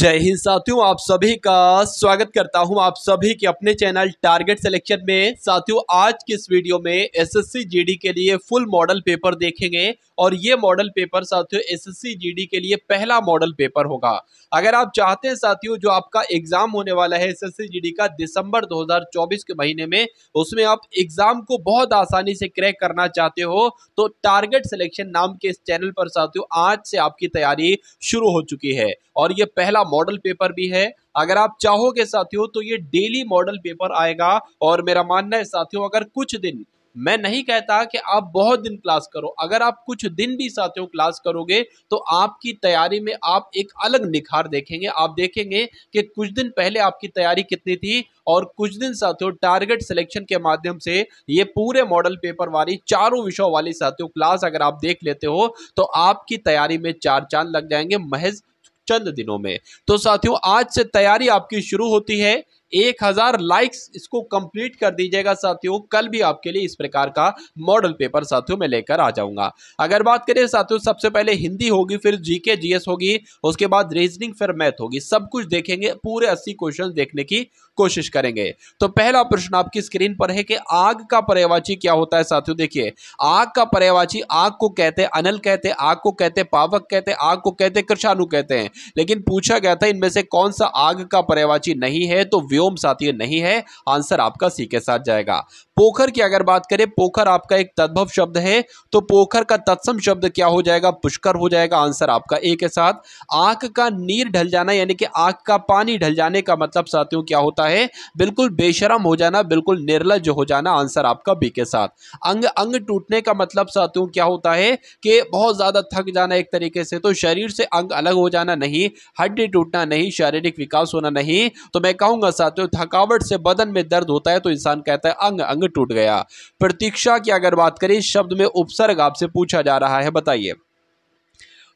जय हिंद साथियों आप सभी का स्वागत करता हूं आप सभी के अपने चैनल टारगेट सिलेक्शन में साथियों आज के इस वीडियो में एसएससी जीडी के लिए फुल मॉडल पेपर देखेंगे और ये मॉडल पेपर साथियों एसएससी जीडी के लिए पहला मॉडल पेपर होगा अगर आप चाहते हैं साथियों जो आपका एग्जाम होने वाला है एसएससी जीडी का दिसंबर 2024 के महीने में उसमें आप एग्जाम को बहुत आसानी से क्रैक करना चाहते हो तो टारगेट सिलेक्शन नाम के इस चैनल पर साथियों आज से आपकी तैयारी शुरू हो चुकी है और ये पहला पहला मॉडल पेपर भी है अगर आप चाहोगे साथियों तो ये डेली मॉडल पेपर आएगा और मेरा मानना है साथियों अगर कुछ दिन मैं नहीं कहता कि आप बहुत दिन क्लास करो अगर आप कुछ दिन भी साथियों क्लास करोगे तो आपकी तैयारी में आप एक अलग निखार देखेंगे आप देखेंगे कि कुछ दिन पहले आपकी तैयारी कितनी थी और कुछ दिन साथियों टारगेट सिलेक्शन के माध्यम से ये पूरे मॉडल पेपर वाली चारों विषयों वाली साथियों क्लास अगर आप देख लेते हो तो आपकी तैयारी में चार चांद लग जाएंगे महज चंद दिनों में तो साथियों आज से तैयारी आपकी शुरू होती है एक हज़ार लाइक्स इसको कंप्लीट कर दीजिएगा साथियों कल भी आपके लिए इस प्रकार का मॉडल पेपर साथियों में लेकर आ जाऊंगा अगर बात करें साथियों सबसे पहले हिंदी होगी फिर जीके जीएस होगी उसके बाद रीजनिंग फिर मैथ होगी सब कुछ देखेंगे पूरे अस्सी क्वेश्चन देखने की कोशिश करेंगे तो पहला प्रश्न आपकी स्क्रीन पर है कि आग का पर्यावाची क्या होता है साथियों देखिए आग का पर्यावाची आग को कहते हैं अनल कहते हैं आग को कहते हैं पावक कहते हैं आग को कहते हैं कृषाणु कहते हैं लेकिन पूछा गया था इनमें से कौन सा आग का पर्यावाची नहीं है तो व्योम साथी नहीं है आंसर आपका सी के साथ जाएगा पोखर की अगर बात करें पोखर आपका एक तद्भव शब्द है तो पोखर का तत्सम शब्द क्या हो जाएगा पुष्कर हो जाएगा आंसर आपका ए के साथ आंख का नीर ढल जाना यानी कि आंख का पानी ढल जाने का मतलब साथियों क्या होता है बिल्कुल बेशरम हो जाना बिल्कुल निर्लज हो जाना आंसर आपका बी के साथ अंग अंग टूटने का मतलब साथियों क्या होता है कि बहुत ज़्यादा थक जाना एक तरीके से तो शरीर से अंग अलग हो जाना नहीं हड्डी टूटना नहीं शारीरिक विकास होना नहीं तो मैं कहूंगा साथियों थकावट से बदन में दर्द होता है तो इंसान कहता है अंग अंग टूट गया प्रतीक्षा की अगर बात करें शब्द में उपसर्ग आपसे पूछा जा रहा है बताइए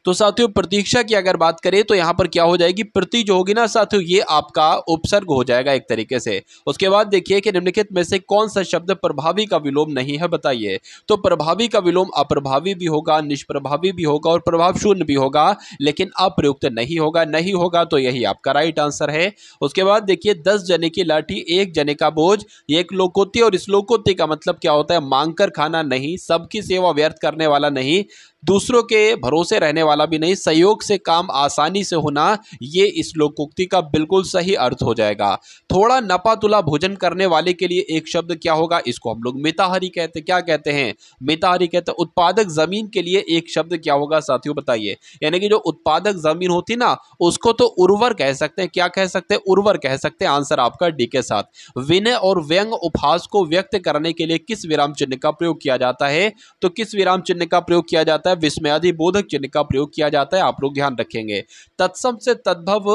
तो साथियों प्रतीक्षा की अगर बात करें तो यहाँ पर क्या हो जाएगी प्रति जो होगी ना साथियों ये आपका उपसर्ग हो जाएगा एक तरीके से उसके बाद देखिए कि निम्नलिखित में से कौन सा शब्द प्रभावी का विलोम नहीं है बताइए तो प्रभावी का विलोम अप्रभावी भी होगा निष्प्रभावी भी होगा और प्रभाव शून्य भी होगा लेकिन अप्रयुक्त नहीं होगा नहीं होगा तो यही आपका राइट आंसर है उसके बाद देखिए दस जने की लाठी एक जने का बोझ एक लोकोत्य और इस लोकोत्य का मतलब क्या होता है मांग खाना नहीं सबकी सेवा व्यर्थ करने वाला नहीं दूसरों के भरोसे रहने वाला भी नहीं सहयोग से काम आसानी से होना ये इस लोकोक्ति का बिल्कुल सही अर्थ हो जाएगा थोड़ा नपातुला भोजन करने वाले के लिए एक शब्द क्या होगा इसको हम लोग मिताहरी कहते क्या कहते हैं मिताहरी कहते उत्पादक ज़मीन के लिए एक शब्द क्या होगा साथियों बताइए यानी कि जो उत्पादक ज़मीन होती ना उसको तो उर्वर कह सकते हैं क्या कह सकते हैं उर्वर कह सकते हैं आंसर आपका डी के साथ विनय और व्यंग उपहास को व्यक्त करने के लिए किस विराम चिन्ह का प्रयोग किया जाता है तो किस विराम चिन्ह का प्रयोग किया जाता है जाता है विस्मयादि बोधक चिन्ह का प्रयोग किया जाता है आप लोग ध्यान रखेंगे तत्सम से तद्भव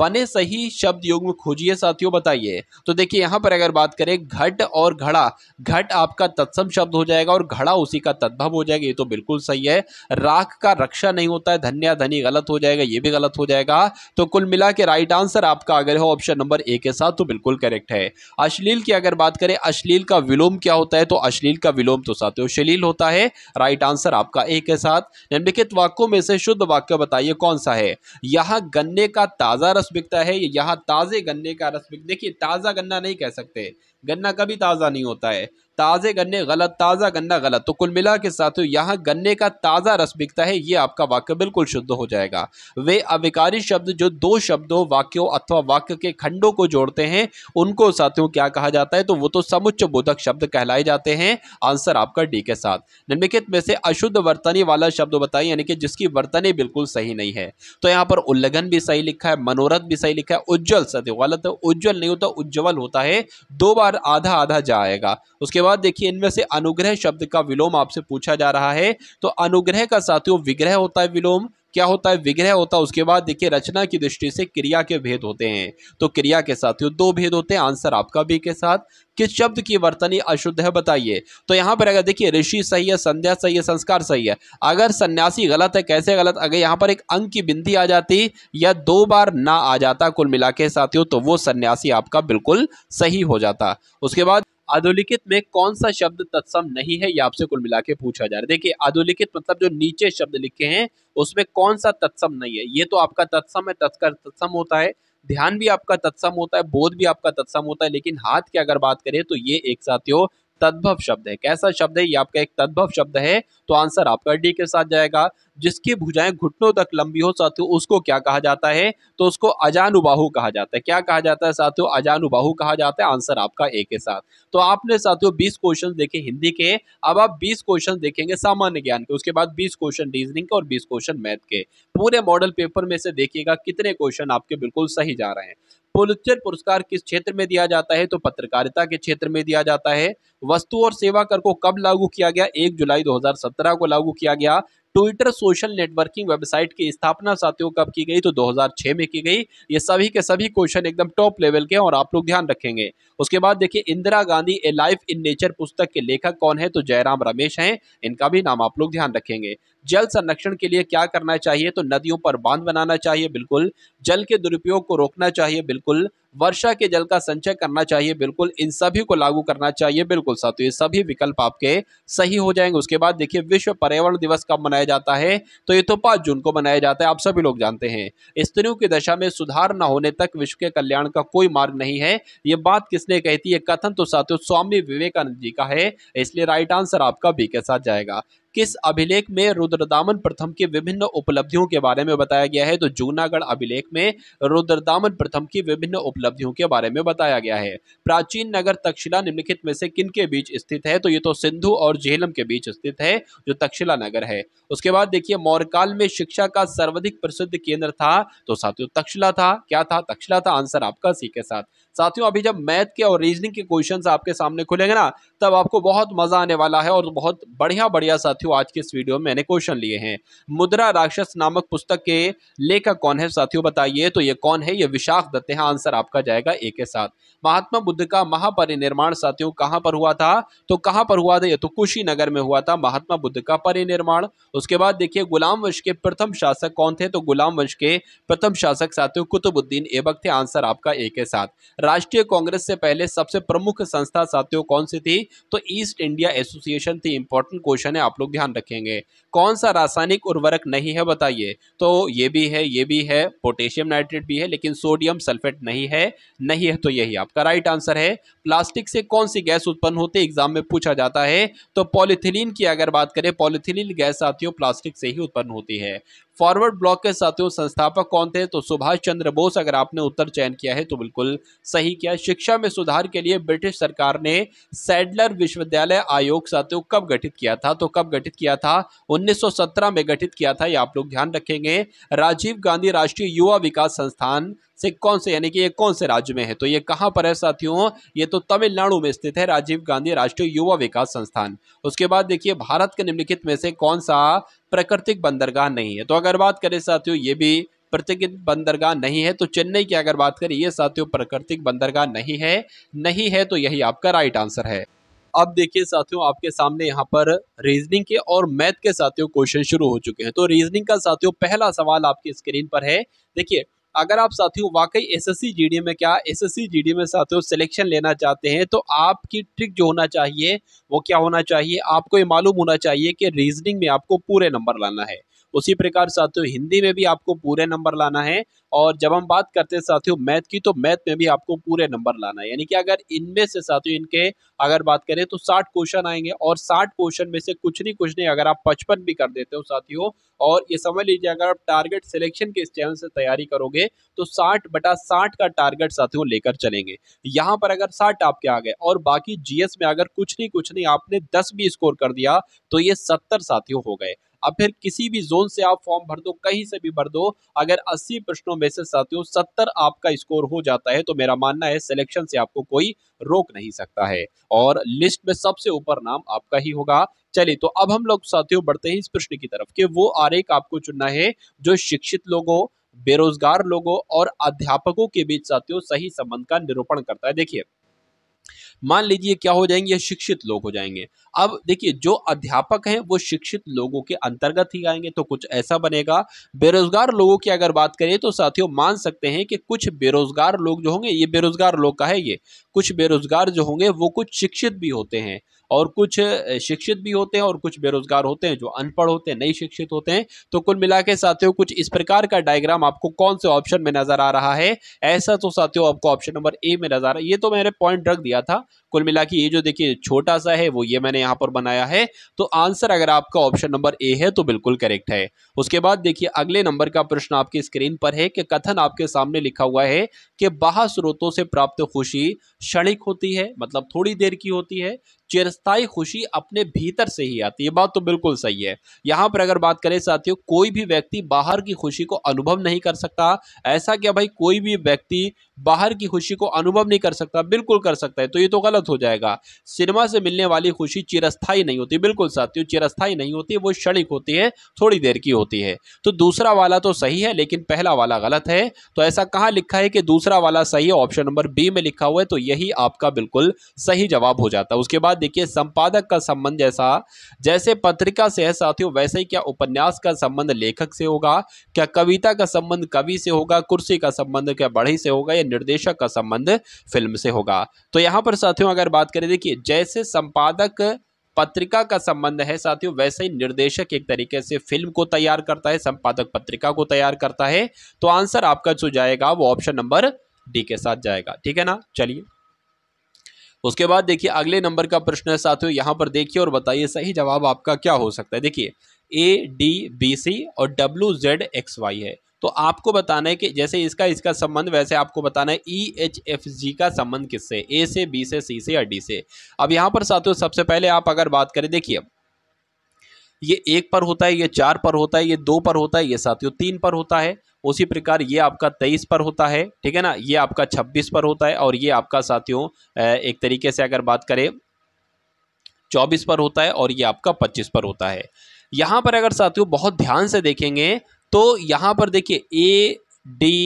बने सही शब्द योग में खोजिए साथियों बताइए तो देखिए यहां पर अगर बात करें घट और घड़ा घट आपका तत्सम शब्द हो जाएगा और घड़ा उसी का तद्भव हो जाएगा ये तो बिल्कुल सही है राख का रक्षा नहीं होता है धन्या धनी गलत हो जाएगा ये भी गलत हो जाएगा तो कुल मिला के राइट आंसर आपका अगर हो ऑप्शन नंबर ए के साथ तो बिल्कुल करेक्ट है अश्लील की अगर बात करें अश्लील का विलोम क्या होता है तो अश्लील का विलोम तो साथियों शलील होता है राइट आंसर आपका ए के साथ निम्नलिखित वाक्यों में से शुद्ध वाक्य बताइए कौन सा है यहां गन्ने का ताज़ा रस बिकता है यहाँ ताज़े गन्ने का रस बिक देखिए ताज़ा गन्ना नहीं कह सकते गन्ना कभी ताज़ा नहीं होता है ताज़े गन्ने गलत ताज़ा गन्ना गलत तो कुल मिला के साथ यहाँ गन्ने का ताज़ा रस बिकता है ये आपका वाक्य बिल्कुल शुद्ध हो जाएगा वे अविकारी शब्द जो दो शब्दों वाक्यों अथवा वाक्य के खंडों को जोड़ते हैं उनको साथियों क्या कहा जाता है तो वो तो समुच्च बोधक शब्द कहलाए जाते हैं आंसर आपका डी के साथ निम्नलिखित में से अशुद्ध वर्तनी वाला शब्द बताइए यानी कि जिसकी वर्तनी बिल्कुल सही नहीं है तो यहाँ पर उल्लघन भी सही लिखा है मनोरथ भी सही लिखा है उज्जवल सत्य गलत उज्ज्वल उज्जवल नहीं होता उज्जवल होता है दो बार आधा आधा जाएगा उसके बाद देखिए इनमें से अनुग्रह शब्द का विलोम आपसे पूछा जा रहा है तो अनुग्रह का साथियों विग्रह होता है विलोम क्या होता है विग्रह होता है उसके बाद देखिए रचना की दृष्टि से क्रिया के भेद होते हैं तो क्रिया के साथियों दो भेद होते हैं आंसर आपका भी के साथ किस शब्द की वर्तनी अशुद्ध है बताइए तो यहाँ पर अगर देखिए ऋषि सही है संध्या सही है संस्कार सही है अगर सन्यासी गलत है कैसे गलत अगर यहाँ पर एक अंक की बिंदी आ जाती या दो बार ना आ जाता कुल मिला के साथियों तो वो सन्यासी आपका बिल्कुल सही हो जाता उसके बाद अधोलिखित में कौन सा शब्द तत्सम नहीं है ये आपसे कुल मिला के पूछा जा रहा है देखिए अधोलिखित मतलब जो नीचे शब्द लिखे हैं उसमें कौन सा तत्सम नहीं है ये तो आपका तत्सम है तत्कर तत्सम होता है ध्यान भी आपका तत्सम होता है बोध भी आपका तत्सम होता है लेकिन हाथ की अगर बात करें तो ये एक साथियों तद्भव शब्द है कैसा शब्द है ये आपका एक तद्भव शब्द है तो आंसर आपका डी के साथ जाएगा जिसकी भुजाएं घुटनों तक लंबी हो साथियों उसको क्या कहा जाता है तो उसको अजानुबाहु कहा जाता है क्या कहा जाता है साथियों अजानुबाहु कहा जाता है आंसर आपका ए के साथ तो आपने साथियों बीस क्वेश्चन देखे हिंदी के अब आप बीस क्वेश्चन देखेंगे सामान्य ज्ञान के उसके बाद बीस क्वेश्चन रीजनिंग के और बीस क्वेश्चन मैथ के पूरे मॉडल पेपर में से देखिएगा कितने क्वेश्चन आपके बिल्कुल सही जा रहे हैं पुलित्जर पुरस्कार किस क्षेत्र में दिया जाता है तो पत्रकारिता के क्षेत्र में दिया जाता है वस्तु और सेवा कर को कब लागू किया गया एक जुलाई 2017 को लागू किया गया ट्विटर सोशल नेटवर्किंग वेबसाइट की स्थापना साथियों कब की गई तो 2006 में की गई ये सभी के सभी क्वेश्चन एकदम टॉप लेवल के और आप लोग ध्यान रखेंगे उसके बाद देखिए Indira Gandhi a life in nature पुस्तक के लेखक कौन है तो जयराम रमेश हैं इनका भी नाम आप लोग ध्यान रखेंगे जल संरक्षण के लिए क्या करना चाहिए तो नदियों पर बांध बनाना चाहिए बिल्कुल जल के दुरुपयोग को रोकना चाहिए बिल्कुल वर्षा के जल का संचय करना चाहिए बिल्कुल इन सभी को लागू करना चाहिए बिल्कुल साथ तो ये सभी विकल्प आपके सही हो जाएंगे उसके बाद देखिए विश्व पर्यावरण दिवस कब मनाया जाता है तो ये तो पाँच जून को मनाया जाता है आप सभी लोग जानते हैं स्त्रियों की दशा में सुधार न होने तक विश्व के कल्याण का कोई मार्ग नहीं है ये बात किसने कहती है कथन तो साथियों स्वामी विवेकानंद जी का है इसलिए राइट आंसर आपका बी के साथ जाएगा किस अभिलेख में रुद्रदामन प्रथम की विभिन्न उपलब्धियों के बारे में बताया गया है तो जूनागढ़ अभिलेख में रुद्रदामन प्रथम की विभिन्न उपलब्धियों के बारे में बताया गया है प्राचीन नगर तक्षशिला निम्नलिखित में से किन के बीच स्थित है तो ये तो सिंधु और झेलम के बीच स्थित है जो तक्षशिला नगर है उसके बाद देखिए मौर्यकाल में शिक्षा का सर्वाधिक प्रसिद्ध केंद्र था तो साथियों तक्षशिला था क्या था तक्षशिला था आंसर आपका सी के साथ साथियों अभी जब मैथ के और रीजनिंग के क्वेश्चन आपके सामने खुलेंगे ना तब आपको बहुत मजा आने वाला है और बहुत बढ़िया बढ़िया साथियों आज के इस वीडियो में मैंने क्वेश्चन लिए हैं मुद्रा राक्षस नामक पुस्तक के लेखक कौन है साथियों बताइए तो ये कौन है ये विशाख दत्ते हैं आंसर आपका जाएगा ए के साथ महात्मा बुद्ध का महापरिनिर्माण साथियों कहाँ पर हुआ था तो कहाँ पर हुआ था ये तो कुशीनगर में हुआ था महात्मा बुद्ध का परिनिर्माण उसके बाद देखिए गुलाम वंश के प्रथम शासक कौन थे तो गुलाम वंश के प्रथम शासक साथियों कुतुबुद्दीन एबक थे आंसर आपका ए के साथ राष्ट्रीय कांग्रेस से पहले सबसे प्रमुख संस्था साथियों कौन सी थी तो ईस्ट इंडिया एसोसिएशन थी इंपॉर्टेंट क्वेश्चन है आप लोग ध्यान रखेंगे कौन सा रासायनिक उर्वरक नहीं है बताइए तो ये भी है ये भी है पोटेशियम नाइट्रेट भी है लेकिन सोडियम सल्फेट नहीं है नहीं है तो यही आपका राइट आंसर है प्लास्टिक से कौन सी गैस उत्पन्न होती है एग्जाम में पूछा जाता है तो पॉलिथिलीन की अगर बात करें पॉलिथिलीन गैस साथियों प्लास्टिक से ही उत्पन्न होती है फॉरवर्ड ब्लॉक के साथियों संस्थापक कौन थे तो सुभाष चंद्र बोस अगर आपने उत्तर चयन किया है तो बिल्कुल सही किया शिक्षा में सुधार के लिए ब्रिटिश सरकार ने सैडलर विश्वविद्यालय आयोग साथियों कब गठित किया था तो कब गठित किया था 1917 में गठित किया था ये आप लोग ध्यान रखेंगे राजीव गांधी राष्ट्रीय युवा विकास संस्थान से कौन से यानी कि ये कौन से राज्य में है तो ये कहाँ पर है साथियों ये तो तमिलनाडु में स्थित है राजीव गांधी राष्ट्रीय युवा विकास संस्थान उसके बाद देखिए भारत के निम्नलिखित में से कौन सा प्राकृतिक बंदरगाह नहीं है तो अगर बात करें साथियों ये भी प्रतिगित बंदरगाह नहीं है तो चेन्नई की अगर बात करें ये साथियों प्राकृतिक बंदरगाह नहीं है नहीं है तो यही आपका राइट आंसर है अब देखिए साथियों आपके सामने यहाँ पर रीजनिंग के और मैथ के साथियों क्वेश्चन शुरू हो चुके हैं तो रीजनिंग का साथियों पहला सवाल आपकी स्क्रीन पर है देखिए अगर आप साथियों वाकई एस एस में क्या एस एस में साथियों सिलेक्शन लेना चाहते हैं तो आपकी ट्रिक जो होना चाहिए वो क्या होना चाहिए आपको ये मालूम होना चाहिए कि रीजनिंग में आपको पूरे नंबर लाना है उसी प्रकार साथियों हिंदी में भी आपको पूरे नंबर लाना है और जब हम बात करते हैं साथियों मैथ की तो मैथ में भी आपको पूरे नंबर लाना है यानी कि अगर इनमें से साथियों इनके अगर बात करें तो साठ क्वेश्चन आएंगे और साठ क्वेश्चन में से कुछ नहीं कुछ नहीं अगर आप पचपन भी कर देते हो साथियों और ये समझ लीजिए अगर आप टारगेट सिलेक्शन के इस चैनल से तैयारी करोगे तो साठ बटा साठ का टारगेट साथियों लेकर चलेंगे यहाँ पर अगर साठ आपके आ गए और बाकी जीएस में अगर कुछ नहीं कुछ नहीं आपने दस भी स्कोर कर दिया तो ये सत्तर साथियों हो गए अब फिर किसी भी जोन से आप फॉर्म भर दो कहीं से भी भर दो अगर 80 प्रश्नों में से साथियों 70 आपका स्कोर हो जाता है तो मेरा मानना है सिलेक्शन से आपको कोई रोक नहीं सकता है और लिस्ट में सबसे ऊपर नाम आपका ही होगा चलिए तो अब हम लोग साथियों बढ़ते हैं इस प्रश्न की तरफ कि वो आरेख आपको चुनना है जो शिक्षित लोगों बेरोजगार लोगों और अध्यापकों के बीच साथियों सही संबंध का निरूपण करता है देखिए मान लीजिए क्या हो जाएंगे शिक्षित लोग हो जाएंगे अब देखिए जो अध्यापक हैं वो शिक्षित लोगों के अंतर्गत ही आएंगे तो कुछ ऐसा बनेगा बेरोजगार लोगों की अगर बात करें तो साथियों मान सकते हैं कि कुछ बेरोजगार लोग जो होंगे ये बेरोजगार लोग का है ये कुछ बेरोजगार जो होंगे वो कुछ शिक्षित भी होते हैं और कुछ शिक्षित भी होते हैं और कुछ बेरोजगार होते हैं जो अनपढ़ होते हैं नई शिक्षित होते हैं तो कुल मिला के साथियों कुछ इस प्रकार का डायग्राम आपको कौन से ऑप्शन में नजर आ रहा है ऐसा तो साथियों आपको ऑप्शन नंबर ए में नजर आ रहा है ये तो मैंने पॉइंट रख दिया था कुल मिला ये जो देखिए छोटा सा है वो ये मैंने यहाँ पर बनाया है तो आंसर अगर आपका ऑप्शन नंबर ए है तो बिल्कुल करेक्ट है उसके बाद देखिए अगले नंबर का प्रश्न आपकी स्क्रीन पर है कि कथन आपके सामने लिखा हुआ है कि बाह्य स्रोतों से प्राप्त खुशी क्षणिक होती है मतलब थोड़ी देर की होती है चिरस्थाई खुशी अपने भीतर से ही आती है ये बात तो बिल्कुल सही है यहाँ पर अगर बात करें साथियों कोई भी व्यक्ति बाहर की खुशी को अनुभव नहीं कर सकता ऐसा क्या भाई कोई भी व्यक्ति बाहर की खुशी को अनुभव नहीं कर सकता बिल्कुल कर सकता है तो ये तो गलत हो जाएगा सिनेमा से मिलने वाली खुशी चिरस्थाई नहीं होती बिल्कुल साथियों चिरस्थाई नहीं होती वो क्षणिक होती है थोड़ी देर की होती है तो दूसरा वाला तो सही है लेकिन पहला वाला गलत है तो ऐसा कहाँ लिखा है कि दूसरा वाला सही है ऑप्शन नंबर बी में लिखा हुआ है तो यही आपका बिल्कुल सही जवाब हो जाता है उसके बाद बाद देखिए संपादक का संबंध जैसा जैसे पत्रिका से है साथियों वैसे ही क्या उपन्यास का संबंध लेखक से होगा क्या कविता का संबंध कवि से होगा कुर्सी का संबंध क्या बढ़ई से होगा या निर्देशक का संबंध फिल्म से होगा तो यहाँ पर साथियों अगर बात करें देखिए जैसे संपादक पत्रिका का संबंध है साथियों वैसे ही निर्देशक एक तरीके से फिल्म को तैयार करता है संपादक पत्रिका को तैयार करता है तो आंसर आपका जो जाएगा वो ऑप्शन नंबर डी के साथ जाएगा ठीक है ना चलिए उसके बाद देखिए अगले नंबर का प्रश्न है साथियों यहाँ पर देखिए और बताइए सही जवाब आपका क्या हो सकता है देखिए ए डी बी सी और डब्ल्यू जेड एक्स वाई है तो आपको बताना है कि जैसे इसका इसका संबंध वैसे आपको बताना है ई एच एफ जी का संबंध किससे ए से बी से सी से या डी से अब यहाँ पर साथियों सबसे पहले आप अगर बात करें देखिए ये एक पर होता है ये चार पर होता है ये दो पर होता है ये साथियों तीन पर होता है उसी प्रकार ये आपका तेईस पर होता है ठीक है ना ये आपका छब्बीस पर होता है और ये आपका साथियों एक तरीके से अगर बात करें चौबीस पर होता है और ये आपका पच्चीस पर होता है यहाँ पर अगर साथियों बहुत ध्यान से देखेंगे तो यहाँ पर देखिए ए डी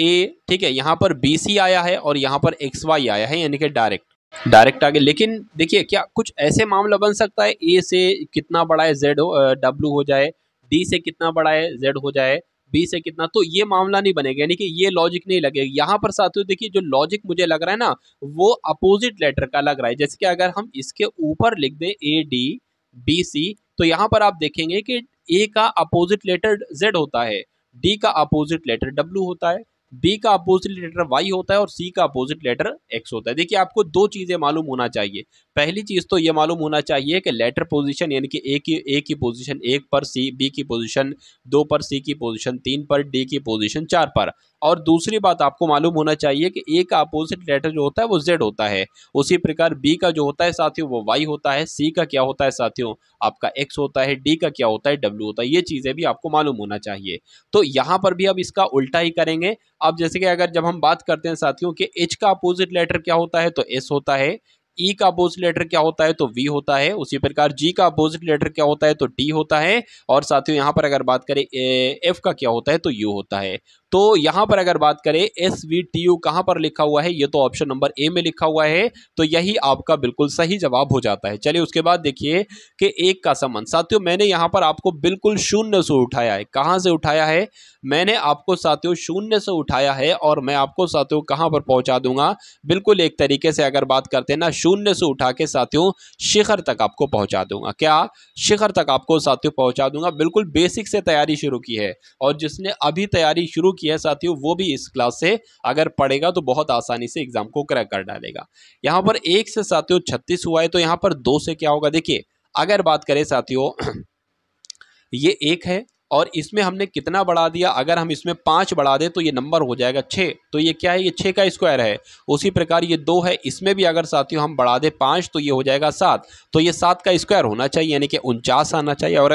ए ठीक है यहाँ पर बी सी आया है और यहाँ पर एक्स वाई आया है यानी कि डायरेक्ट डायरेक्ट आगे लेकिन देखिए क्या कुछ ऐसे मामला बन सकता है ए से कितना बड़ा है जेड डब्ल्यू हो जाए डी से कितना बड़ा है जेड हो जाए बीस है कितना तो ये मामला नहीं बनेगा यानी कि ये लॉजिक नहीं लगेगा यहाँ पर साथियों देखिए जो लॉजिक मुझे लग रहा है ना वो अपोजिट लेटर का लग रहा है जैसे कि अगर हम इसके ऊपर लिख दें ए डी बी सी तो यहाँ पर आप देखेंगे कि ए का अपोजिट लेटर जेड होता है डी का अपोजिट लेटर डब्ल्यू होता है बी का अपोजिट लेटर वाई होता है और सी का अपोजिट लेटर एक्स होता है देखिए आपको दो चीज़ें मालूम होना चाहिए पहली चीज़ तो ये मालूम होना चाहिए कि लेटर पोजीशन यानी कि ए की ए की पोजीशन एक पर सी बी की पोजीशन दो पर सी की पोजीशन तीन पर डी की पोजीशन चार पर और दूसरी बात आपको मालूम होना चाहिए कि ए का अपोजिट लेटर जो होता है वो जेड होता है उसी प्रकार बी का जो होता है साथियों वो वाई होता है सी का क्या होता है साथियों आपका एक्स होता है डी का क्या होता है डब्ल्यू होता है ये चीज़ें भी आपको मालूम होना चाहिए तो यहाँ पर भी अब इसका उल्टा ही करेंगे अब जैसे कि अगर जब हम बात करते हैं साथियों कि एच का अपोजिट लेटर क्या होता है तो एस होता है ई e का अपोजिट लेटर क्या होता है तो वी होता है उसी प्रकार जी का अपोजिट लेटर क्या होता है तो डी होता है और साथियों यहां पर अगर बात करें एफ का क्या होता है तो यू होता है तो यहां पर अगर बात करें एस वी टी यू कहाँ पर लिखा हुआ है ये तो ऑप्शन नंबर ए में लिखा हुआ है तो यही आपका बिल्कुल सही जवाब हो जाता है चलिए उसके बाद देखिए कि एक का संबंध साथियों मैंने यहां पर आपको बिल्कुल शून्य से उठाया है कहाँ से उठाया है मैंने आपको साथियों शून्य से उठाया है और मैं आपको साथियों कहां पर पहुंचा दूंगा बिल्कुल एक तरीके से अगर बात करते हैं ना शून्य से उठा के साथियों शिखर तक आपको पहुंचा दूंगा क्या शिखर तक आपको साथियों पहुंचा दूंगा बिल्कुल बेसिक से तैयारी शुरू की है और जिसने अभी तैयारी शुरू किया है साथियों वो भी इस क्लास से अगर पढ़ेगा तो बहुत आसानी से एग्जाम को क्रैक कर डालेगा यहाँ पर एक से साथियों छत्तीस हुआ है तो यहाँ पर दो से क्या होगा देखिए अगर बात करें साथियों ये एक है और इसमें हमने कितना बढ़ा दिया अगर हम इसमें पाँच बढ़ा दें तो ये नंबर हो जाएगा छः तो ये क्या है ये छः का स्क्वायर है उसी प्रकार ये दो है इसमें भी अगर साथियों हम बढ़ा दें पाँच तो ये हो जाएगा सात तो ये सात का स्क्वायर होना चाहिए यानी कि उनचास आना चाहिए और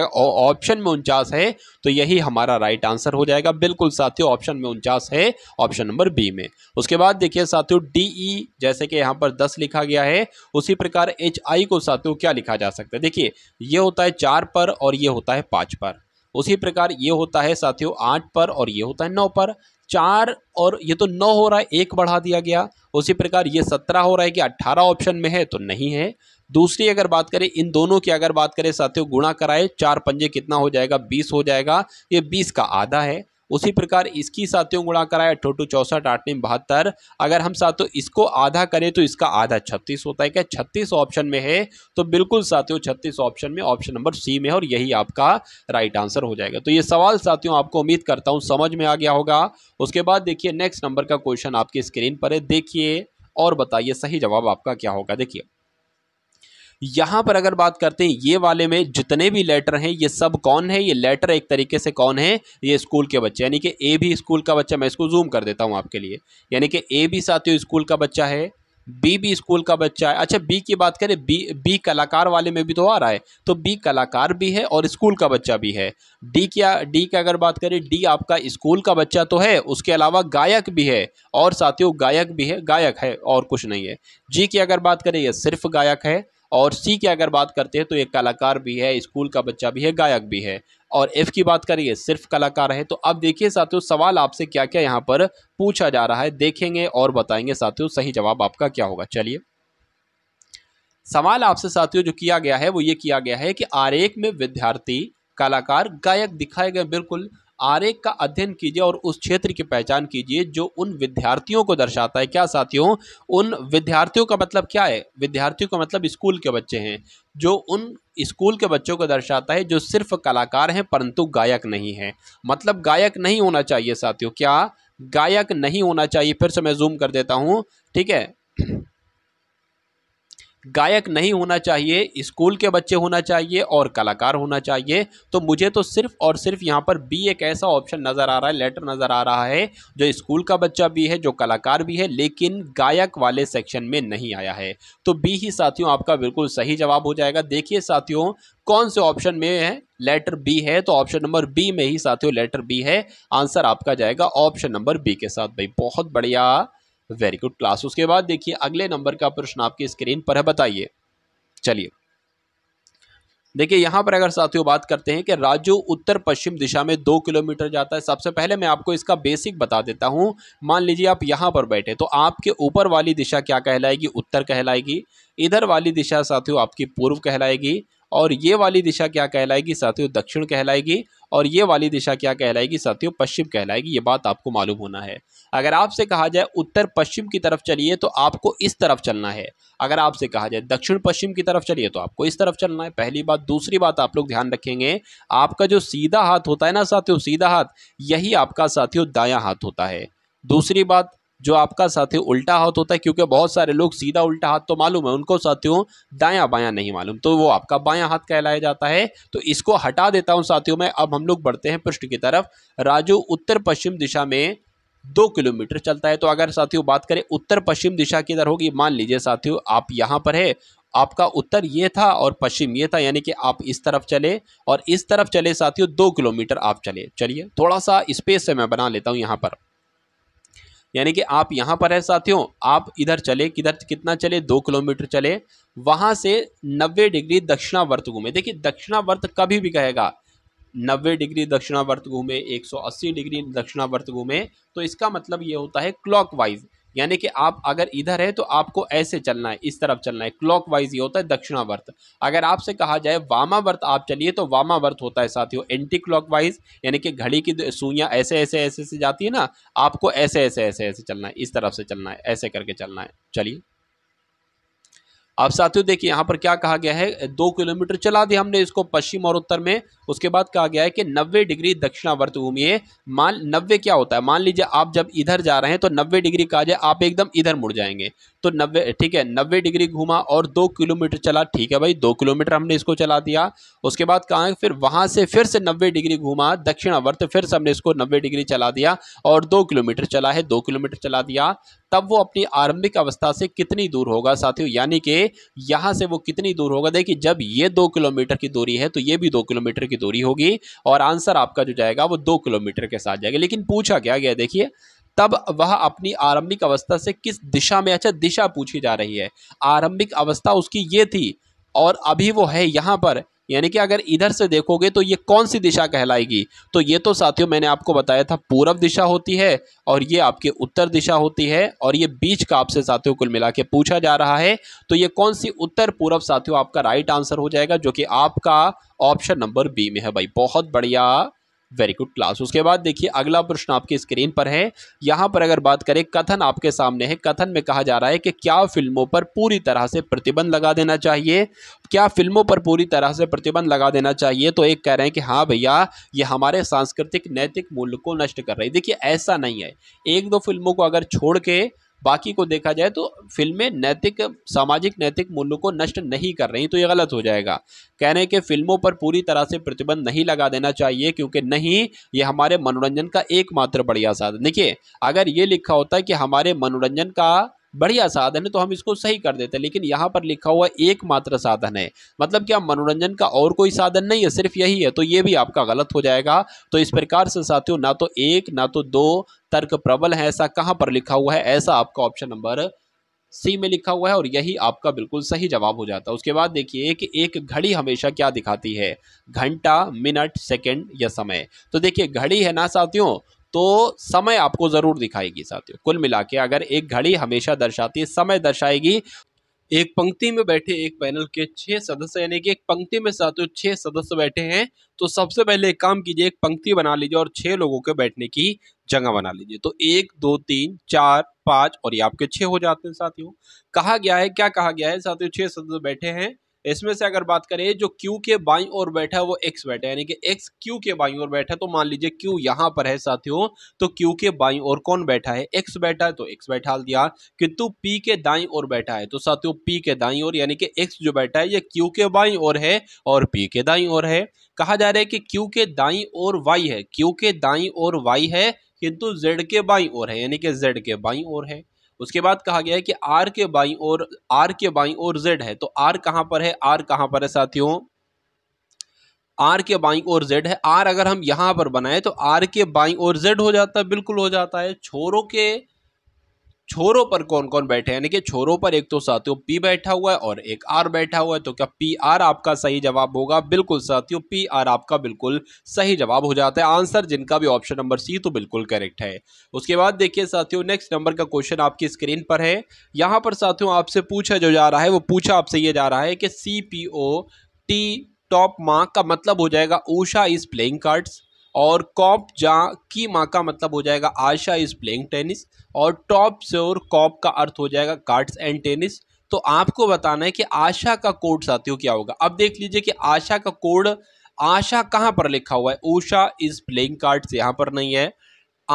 ऑप्शन में उनचास है तो यही हमारा राइट आंसर हो जाएगा बिल्कुल साथियों ऑप्शन में उनचास है ऑप्शन नंबर बी में उसके बाद देखिए साथियों डी ई जैसे कि यहाँ पर दस लिखा गया है उसी प्रकार एच आई को साथियों क्या लिखा जा सकता है देखिए ये होता है चार पर और ये होता है पाँच पर उसी प्रकार ये होता है साथियों आठ पर और ये होता है नौ पर चार और ये तो नौ हो रहा है एक बढ़ा दिया गया उसी प्रकार ये सत्रह हो रहा है कि अट्ठारह ऑप्शन में है तो नहीं है दूसरी अगर बात करें इन दोनों की अगर बात करें साथियों गुणा कराए चार पंजे कितना हो जाएगा बीस हो जाएगा ये बीस का आधा है उसी प्रकार इसकी साथियों गुणा कराया टोटू चौसठ आठ में बहत्तर अगर हम साथियों इसको आधा करें तो इसका आधा छत्तीस होता है क्या छत्तीस ऑप्शन में है तो बिल्कुल साथियों छत्तीस ऑप्शन में ऑप्शन नंबर सी में है और यही आपका राइट आंसर हो जाएगा तो ये सवाल साथियों आपको उम्मीद करता हूँ समझ में आ गया होगा उसके बाद देखिए नेक्स्ट नंबर का क्वेश्चन आपकी स्क्रीन पर है देखिए और बताइए सही जवाब आपका क्या होगा देखिए यहाँ पर अगर बात करते हैं ये वाले में जितने भी लेटर हैं ये सब कौन है ये लेटर एक तरीके से कौन है ये स्कूल के बच्चे यानी कि ए भी स्कूल का बच्चा मैं इसको जूम कर देता हूँ आपके लिए यानी कि ए भी साथियों स्कूल का बच्चा है बी भी स्कूल का बच्चा है अच्छा बी की बात करें बी बी कलाकार वाले में भी तो आ रहा है तो बी कलाकार भी है और स्कूल का बच्चा भी है डी क्या डी की अगर बात करें डी आपका स्कूल का बच्चा तो है उसके अलावा गायक भी है और साथियों गायक भी है गायक है और कुछ नहीं है जी की अगर बात करें यह सिर्फ गायक है और सी की अगर बात करते हैं तो एक कलाकार भी है स्कूल का बच्चा भी है गायक भी है और एफ़ की बात करिए सिर्फ कलाकार है तो अब देखिए साथियों सवाल आपसे क्या क्या यहाँ पर पूछा जा रहा है देखेंगे और बताएंगे साथियों सही जवाब आपका क्या होगा चलिए सवाल आपसे साथियों जो किया गया है वो ये किया गया है कि आरेख में विद्यार्थी कलाकार गायक दिखाए गए बिल्कुल आरेख का अध्ययन कीजिए और उस क्षेत्र की पहचान कीजिए जो उन विद्यार्थियों को दर्शाता है क्या साथियों उन विद्यार्थियों का मतलब क्या है विद्यार्थियों का मतलब स्कूल के बच्चे हैं जो उन स्कूल के बच्चों को दर्शाता है जो सिर्फ कलाकार हैं परंतु गायक नहीं है मतलब गायक नहीं होना चाहिए साथियों क्या गायक नहीं होना चाहिए फिर से मैं जूम कर देता हूँ ठीक है गायक नहीं होना चाहिए स्कूल के बच्चे होना चाहिए और कलाकार होना चाहिए तो मुझे तो सिर्फ और सिर्फ यहाँ पर बी एक ऐसा ऑप्शन नज़र आ रहा है लेटर नज़र आ रहा है जो स्कूल का बच्चा भी है जो कलाकार भी है लेकिन गायक वाले सेक्शन में नहीं आया है तो बी ही साथियों आपका बिल्कुल सही जवाब हो जाएगा देखिए साथियों कौन से ऑप्शन में है लेटर बी है तो ऑप्शन नंबर बी में ही साथियों लेटर बी है आंसर आपका जाएगा ऑप्शन नंबर बी के साथ भाई बहुत बढ़िया वेरी गुड क्लास उसके बाद देखिए अगले नंबर का प्रश्न आपकी स्क्रीन पर है बताइए चलिए देखिए यहाँ पर अगर साथियों बात करते हैं कि राजू उत्तर पश्चिम दिशा में दो किलोमीटर जाता है सबसे पहले मैं आपको इसका बेसिक बता देता हूँ मान लीजिए आप यहाँ पर बैठे तो आपके ऊपर वाली दिशा क्या कहलाएगी उत्तर कहलाएगी इधर वाली दिशा साथियों आपकी पूर्व कहलाएगी और ये वाली दिशा क्या कहलाएगी साथियों दक्षिण कहलाएगी और ये वाली दिशा क्या कहलाएगी साथियों पश्चिम कहलाएगी ये बात आपको मालूम होना है अगर आपसे कहा जाए उत्तर पश्चिम की तरफ चलिए तो आपको इस तरफ चलना है अगर आपसे कहा जाए दक्षिण पश्चिम की तरफ चलिए तो आपको इस तरफ चलना है पहली बात दूसरी बात आप लोग ध्यान रखेंगे आपका जो सीधा हाथ होता है ना साथियों सीधा हाथ यही आपका साथियों दाया हाथ होता है दूसरी बात जो आपका साथी उल्टा हाथ होता है क्योंकि बहुत सारे लोग सीधा उल्टा हाथ तो मालूम है उनको साथियों दायां बायां नहीं मालूम तो वो आपका बायां हाथ कहलाया जाता है तो इसको हटा देता हूँ साथियों में अब हम लोग बढ़ते हैं पृष्ठ की तरफ राजू उत्तर पश्चिम दिशा में दो किलोमीटर चलता है तो अगर साथियों बात करें उत्तर पश्चिम दिशा की किधर होगी मान लीजिए साथियों आप यहाँ पर है आपका उत्तर ये था और पश्चिम ये था यानी कि आप इस तरफ चले और इस तरफ चले साथियों दो किलोमीटर आप चले चलिए थोड़ा सा स्पेस से मैं बना लेता हूँ यहाँ पर यानी कि आप यहाँ पर है साथियों आप इधर चले किधर कितना चले दो किलोमीटर चले वहाँ से नब्बे डिग्री दक्षिणावर्त घूमे देखिए दक्षिणावर्त कभी भी कहेगा नब्बे डिग्री दक्षिणावर्त घूमे 180 डिग्री दक्षिणावर्त घूमे तो इसका मतलब ये होता है क्लॉकवाइज यानी कि आप अगर इधर है तो आपको ऐसे चलना है इस तरफ चलना है क्लॉक वाइज ये होता है दक्षिणावर्त अगर आपसे कहा जाए वामावर्त आप चलिए तो वामावर्त होता है साथियों एंटी क्लॉक वाइज यानी कि घड़ी की सुइयां ऐसे ऐसे ऐसे से जाती है ना आपको ऐसे ऐसे ऐसे ऐसे चलना है इस तरफ से चलना है ऐसे करके चलना है चलिए आप साथियों देखिए यहाँ पर क्या कहा गया है दो किलोमीटर चला दिया हमने इसको पश्चिम और उत्तर में उसके बाद कहा गया है कि नब्बे डिग्री दक्षिणावर्त घूमिए मान नब्बे क्या होता है मान लीजिए आप जब इधर जा रहे हैं तो नब्बे डिग्री कहा जाए आप एकदम इधर मुड़ जाएंगे तो नब्बे ठीक है नब्बे डिग्री घूमा और दो किलोमीटर चला ठीक है भाई दो किलोमीटर हमने इसको चला दिया उसके बाद कहा फिर वहाँ से फिर से नब्बे डिग्री घूमा दक्षिणावर्त फिर से हमने इसको नब्बे डिग्री चला दिया और दो किलोमीटर चला है दो किलोमीटर चला दिया तब वो अपनी आरंभिक अवस्था से कितनी दूर होगा साथियों यानी कि यहाँ से वो कितनी दूर होगा देखिए जब ये दो किलोमीटर की दूरी है तो ये भी दो किलोमीटर की दूरी होगी और आंसर आपका जो जाएगा वो दो किलोमीटर के साथ जाएगा लेकिन पूछा क्या गया देखिए तब वह अपनी आरंभिक अवस्था से किस दिशा में अच्छा दिशा पूछी जा रही है आरंभिक अवस्था उसकी ये थी और अभी वो है यहाँ पर यानी कि अगर इधर से देखोगे तो ये कौन सी दिशा कहलाएगी तो ये तो साथियों मैंने आपको बताया था पूर्व दिशा होती है और ये आपके उत्तर दिशा होती है और ये बीच का आपसे साथियों कुल मिला के पूछा जा रहा है तो ये कौन सी उत्तर पूर्व साथियों आपका राइट आंसर हो जाएगा जो कि आपका ऑप्शन नंबर बी में है भाई बहुत बढ़िया वेरी गुड क्लास उसके बाद देखिए अगला प्रश्न आपकी स्क्रीन पर है यहाँ पर अगर बात करें कथन आपके सामने है कथन में कहा जा रहा है कि क्या फिल्मों पर पूरी तरह से प्रतिबंध लगा देना चाहिए क्या फिल्मों पर पूरी तरह से प्रतिबंध लगा देना चाहिए तो एक कह रहे हैं कि हाँ भैया ये हमारे सांस्कृतिक नैतिक मूल्य को नष्ट कर रही देखिए ऐसा नहीं है एक दो फिल्मों को अगर छोड़ के बाकी को देखा जाए तो फिल्में नैतिक सामाजिक नैतिक मूल्यों को नष्ट नहीं कर रही तो ये गलत हो जाएगा कह रहे हैं कि फिल्मों पर पूरी तरह से प्रतिबंध नहीं लगा देना चाहिए क्योंकि नहीं ये हमारे मनोरंजन का एकमात्र बढ़िया साधन देखिए अगर ये लिखा होता कि हमारे मनोरंजन का बढ़िया साधन है तो हम इसको सही कर देते हैं लेकिन यहाँ पर लिखा हुआ एकमात्र साधन है मतलब क्या मनोरंजन का और कोई साधन नहीं है सिर्फ यही है तो ये भी आपका गलत हो जाएगा तो इस प्रकार से साथियों ना तो एक ना तो दो तर्क प्रबल है ऐसा कहाँ पर लिखा हुआ है ऐसा आपका ऑप्शन नंबर सी में लिखा हुआ है और यही आपका बिल्कुल सही जवाब हो जाता है उसके बाद देखिए कि एक घड़ी हमेशा क्या दिखाती है घंटा मिनट सेकंड या समय तो देखिए घड़ी है ना साथियों तो समय आपको ज़रूर दिखाएगी साथियों कुल मिला के अगर एक घड़ी हमेशा दर्शाती है समय दर्शाएगी एक पंक्ति में बैठे एक पैनल के छह सदस्य यानी कि एक पंक्ति में साथियों छह सदस्य बैठे हैं तो सबसे पहले एक काम कीजिए एक पंक्ति बना लीजिए और छह लोगों के बैठने की जगह बना लीजिए तो एक दो तीन चार पांच और ये आपके छह हो जाते हैं साथियों कहा गया है क्या कहा गया है साथियों छह सदस्य बैठे हैं इसमें से अगर बात करें जो क्यू के बाई और बैठा है वो एक्स बैठा है यानी कि एक्स क्यू के बाई और बैठा है तो मान लीजिए क्यू यहाँ पर है साथियों तो क्यू के बाई और कौन बैठा है एक्स बैठा है तो एक्स बैठा दिया किंतु पी के दाई और बैठा है तो साथियों पी के दाई और यानी कि एक्स जो बैठा है ये क्यू के बाई और है और पी के दाई और है कहा जा रहा है कि क्यू के दाई और वाई है क्यू के दाई और वाई है किंतु जेड के बाई और है यानी कि जेड के बाई और है उसके बाद कहा गया है कि आर के बाई और आर के बाई और जेड है तो आर कहां पर है आर कहां पर है साथियों आर के बाई और जेड है आर अगर हम यहां पर बनाए तो आर के बाई और जेड हो जाता है बिल्कुल हो जाता है छोरों के छोरों पर कौन कौन बैठे हैं यानी कि छोरों पर एक तो साथियों पी बैठा हुआ है और एक आर बैठा हुआ है तो क्या पी आर आपका सही जवाब होगा बिल्कुल साथियों पी आर आपका बिल्कुल सही जवाब हो जाता है आंसर जिनका भी ऑप्शन नंबर सी तो बिल्कुल करेक्ट है उसके बाद देखिए साथियों नेक्स्ट नंबर का क्वेश्चन आपकी स्क्रीन पर है यहाँ पर साथियों आपसे पूछा जो जा रहा है वो पूछा आपसे ये जा रहा है कि C P O T top mark का मतलब हो जाएगा ऊषा इज प्लेइंग कार्ड्स और कॉप जा की माँ का मतलब हो जाएगा आशा इज प्लेइंग टेनिस और टॉप और कॉप का अर्थ हो जाएगा कार्ड्स एंड टेनिस तो आपको बताना है कि आशा का कोड साथियों क्या होगा अब देख लीजिए कि आशा का कोड आशा कहाँ पर लिखा हुआ है ऊषा इज प्लेइंग कार्ड्स यहाँ पर नहीं है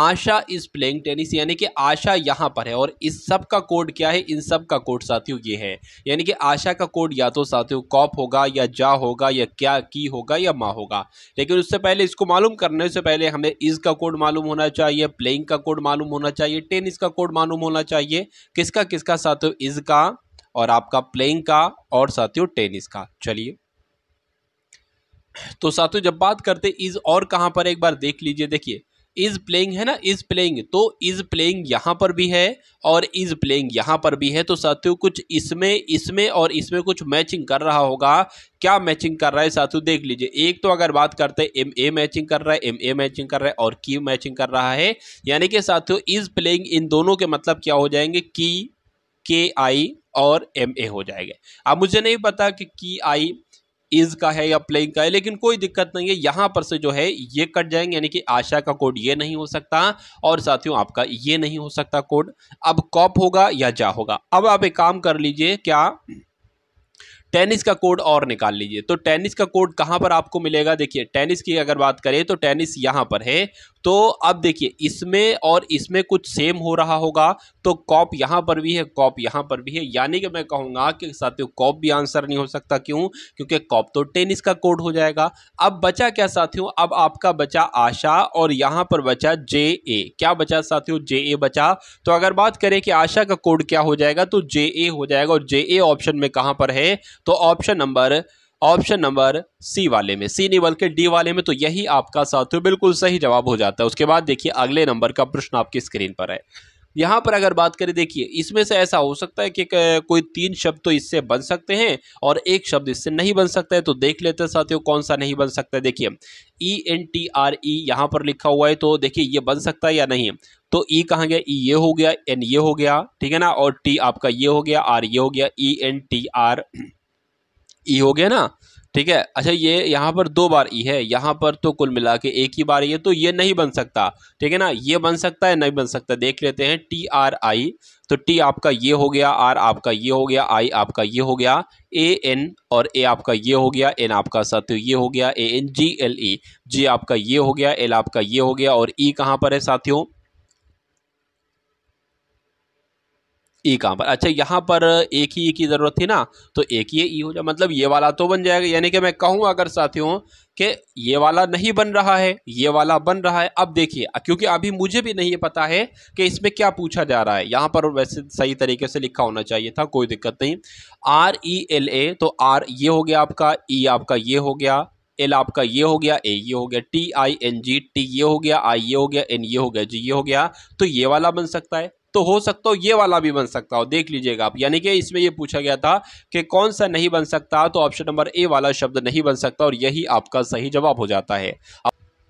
आशा इज़ प्लेइंग टेनिस यानी कि आशा यहाँ पर है और इस सब का कोड क्या है इन सब का कोड साथियों ये है यानी कि आशा का कोड या तो साथियों कॉप होगा या जा होगा या क्या की होगा या माँ होगा लेकिन उससे पहले इसको मालूम करने से पहले हमें इज़ का कोड मालूम होना चाहिए प्लेइंग का कोड मालूम होना चाहिए टेनिस का कोड मालूम होना चाहिए किसका किसका साथियों इज़ का और आपका प्लेइंग का और साथियों टेनिस का चलिए तो साथियों जब बात करते इज़ और कहाँ पर एक बार देख लीजिए देखिए इज प्लेइंग है ना इज प्लेइंग तो इज प्लेइंग यहाँ पर भी है और इज प्लेइंग यहाँ पर भी है तो साथियों कुछ इसमें इसमें और इसमें कुछ मैचिंग कर रहा होगा क्या मैचिंग कर रहा है साथियों देख लीजिए एक तो अगर बात करते हैं एम ए मैचिंग कर रहा है एम ए मैचिंग कर रहा है और की मैचिंग कर रहा है यानी कि साथियों इज प्लेइंग इन दोनों के मतलब क्या हो जाएंगे की के आई और एम ए हो जाएगा अब मुझे नहीं पता कि की आई इज़ का है या प्लेइंग का है लेकिन कोई दिक्कत नहीं है यहां पर से जो है ये कट जाएंगे यानी कि आशा का कोड ये नहीं हो सकता और साथियों आपका ये नहीं हो सकता कोड अब कॉप होगा या जा होगा अब आप एक काम कर लीजिए क्या टेनिस का कोड और निकाल लीजिए तो टेनिस का कोड कहाँ पर आपको मिलेगा देखिए टेनिस की अगर बात करें तो टेनिस यहाँ पर है तो अब देखिए इसमें और इसमें कुछ सेम हो रहा होगा तो कॉप यहाँ पर भी है कॉप यहाँ पर भी है यानी कि मैं कहूँगा कि साथियों कॉप भी आंसर नहीं हो सकता क्यों क्योंकि कॉप तो टेनिस का कोड हो जाएगा अब बचा क्या साथियों अब आपका बचा आशा और यहाँ पर बचा जे ए क्या बचा साथियों जे ए बचा तो अगर बात करें कि आशा का कोड क्या हो जाएगा तो जे ए हो जाएगा और जे ए ऑप्शन में कहाँ पर है तो option number option number C वाले में सी नहीं बल्कि डी वाले में तो यही आपका साथियों बिल्कुल सही जवाब हो जाता है उसके बाद देखिए अगले नंबर का प्रश्न आपकी स्क्रीन पर है यहाँ पर अगर बात करें देखिए इसमें से ऐसा हो सकता है कि कोई तीन शब्द तो इससे बन सकते हैं और एक शब्द इससे नहीं बन सकता है तो देख लेते हैं साथियों कौन सा नहीं बन सकता है देखिए E N T R E यहाँ पर लिखा हुआ है तो देखिए ये बन सकता है या नहीं तो ई कहाँ गया ई ये हो गया एन ये हो गया ठीक है ना और टी आपका ये हो गया आर ये हो गया E N T R E e हो गया ना ठीक है अच्छा ये यहाँ पर दो बार ई e है यहाँ पर तो कुल मिला के एक ही बार ई है तो ये नहीं बन सकता ठीक है ना ये बन सकता है नहीं बन सकता देख लेते हैं टी आर आई तो टी आपका ये हो गया आर आपका ये हो गया आई आपका ये हो गया ए एन और ए आपका ये हो गया एन आपका सत तो ये हो गया A N G L E जी आपका ये हो गया एल आपका ये हो गया और ई e कहाँ पर है साथियों ई e कहाँ पर अच्छा यहाँ पर एक ही ई e की ज़रूरत थी ना तो एक ही ई e हो जाए मतलब ये वाला तो बन जाएगा यानी कि मैं कहूँ अगर साथियों कि ये वाला नहीं बन रहा है ये वाला बन रहा है अब देखिए क्योंकि अभी मुझे भी नहीं पता है कि इसमें क्या पूछा जा रहा है यहाँ पर वैसे सही तरीके से लिखा होना चाहिए था कोई दिक्कत नहीं आर ई एल ए तो आर ये हो गया आपका ई आपका ये हो गया एल आपका ये हो गया ए ये हो गया T I N G T ये हो गया आई ये हो गया एन ये हो गया जी ये हो गया तो ये वाला बन सकता है तो हो सकता हो ये वाला भी बन सकता हो देख लीजिएगा आप यानी कि इसमें ये पूछा गया था कि कौन सा नहीं बन सकता तो ऑप्शन नंबर ए वाला शब्द नहीं बन सकता और यही आपका सही जवाब हो जाता है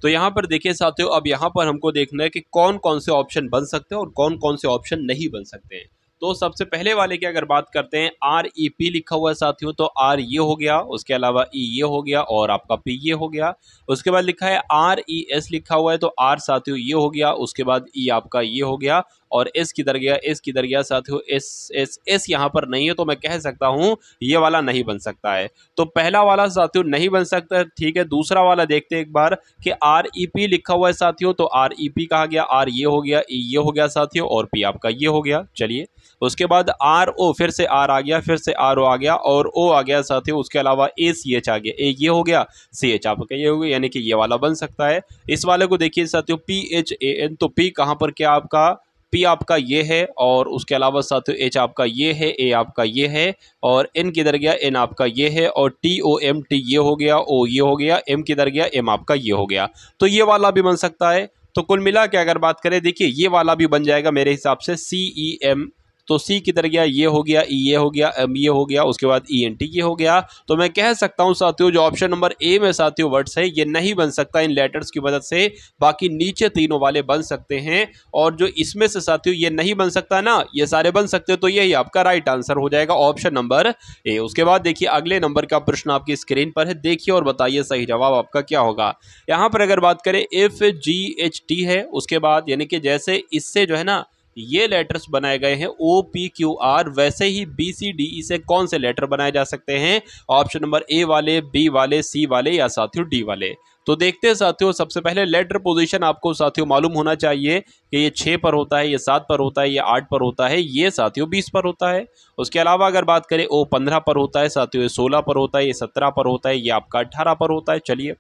तो यहाँ पर देखिए साथियों अब यहाँ पर हमको देखना है कि कौन कौन से ऑप्शन बन सकते हैं और कौन कौन से ऑप्शन नहीं बन सकते हैं तो सबसे पहले वाले की अगर बात करते हैं आर ई पी लिखा हुआ है साथियों तो आर ये हो गया उसके अलावा ई e ये हो गया और आपका पी ये हो गया उसके बाद लिखा है आर ई एस लिखा हुआ है तो आर साथियों ये हो गया उसके बाद ई e आपका ये हो गया और एस किधर गया एस किधर गया साथियों एस एस एस यहाँ पर नहीं है तो मैं कह सकता हूँ ये वाला नहीं बन सकता है तो पहला वाला साथियों नहीं बन सकता ठीक है दूसरा वाला देखते एक बार कि आर ई पी लिखा हुआ है साथियों तो आर ई पी कहा गया आर ये हो गया ई e ये हो गया साथियों और पी आपका ये हो गया चलिए उसके बाद आर ओ फिर से आर आ गया फिर से आर ओ आ गया और ओ आ गया साथियों उसके अलावा ए सी एच आ गया ए ये हो गया सी एच आपका ये हो गया यानी कि ये वाला बन सकता है इस वाले को देखिए साथियों पी एच ए एन तो पी कहाँ पर क्या आपका पी आपका ये है और उसके अलावा साथ एच आपका ये है ए आपका ये है और एन किधर गया एन आपका ये है और टी ओ एम टी ये हो गया ओ ये हो गया एम किधर गया एम आपका ये हो गया तो ये वाला भी बन सकता है तो कुल मिला के अगर बात करें देखिए ये वाला भी बन जाएगा मेरे हिसाब से सी ई एम तो सी किधर गया ये हो गया ई e ये हो गया एम ये हो गया उसके बाद ई एन टी ये हो गया तो मैं कह सकता हूँ साथियों जो ऑप्शन नंबर ए में साथियों वर्ड्स है ये नहीं बन सकता इन लेटर्स की मदद से बाकी नीचे तीनों वाले बन सकते हैं और जो इसमें से साथियों ये नहीं बन सकता ना ये सारे बन सकते तो यही आपका राइट आंसर हो जाएगा ऑप्शन नंबर ए उसके बाद देखिए अगले नंबर का प्रश्न आपकी स्क्रीन पर है देखिए और बताइए सही जवाब आपका क्या होगा यहाँ पर अगर बात करें एफ जी एच टी है उसके बाद यानी कि जैसे इससे जो है ना ये लेटर्स बनाए गए हैं ओ पी क्यू आर वैसे ही बी सी डी ई से कौन से लेटर बनाए जा सकते हैं ऑप्शन नंबर ए वाले बी वाले सी वाले या साथियों डी वाले तो देखते हैं साथियों सबसे पहले लेटर पोजीशन आपको साथियों मालूम होना चाहिए कि ये छः पर होता है ये सात पर होता है ये आठ पर होता है ये साथियों बीस पर होता है उसके अलावा अगर बात करें ओ पंद्रह पर होता है साथियों ये सोलह पर होता है ये सत्रह पर होता है ये आपका अट्ठारह पर होता है चलिए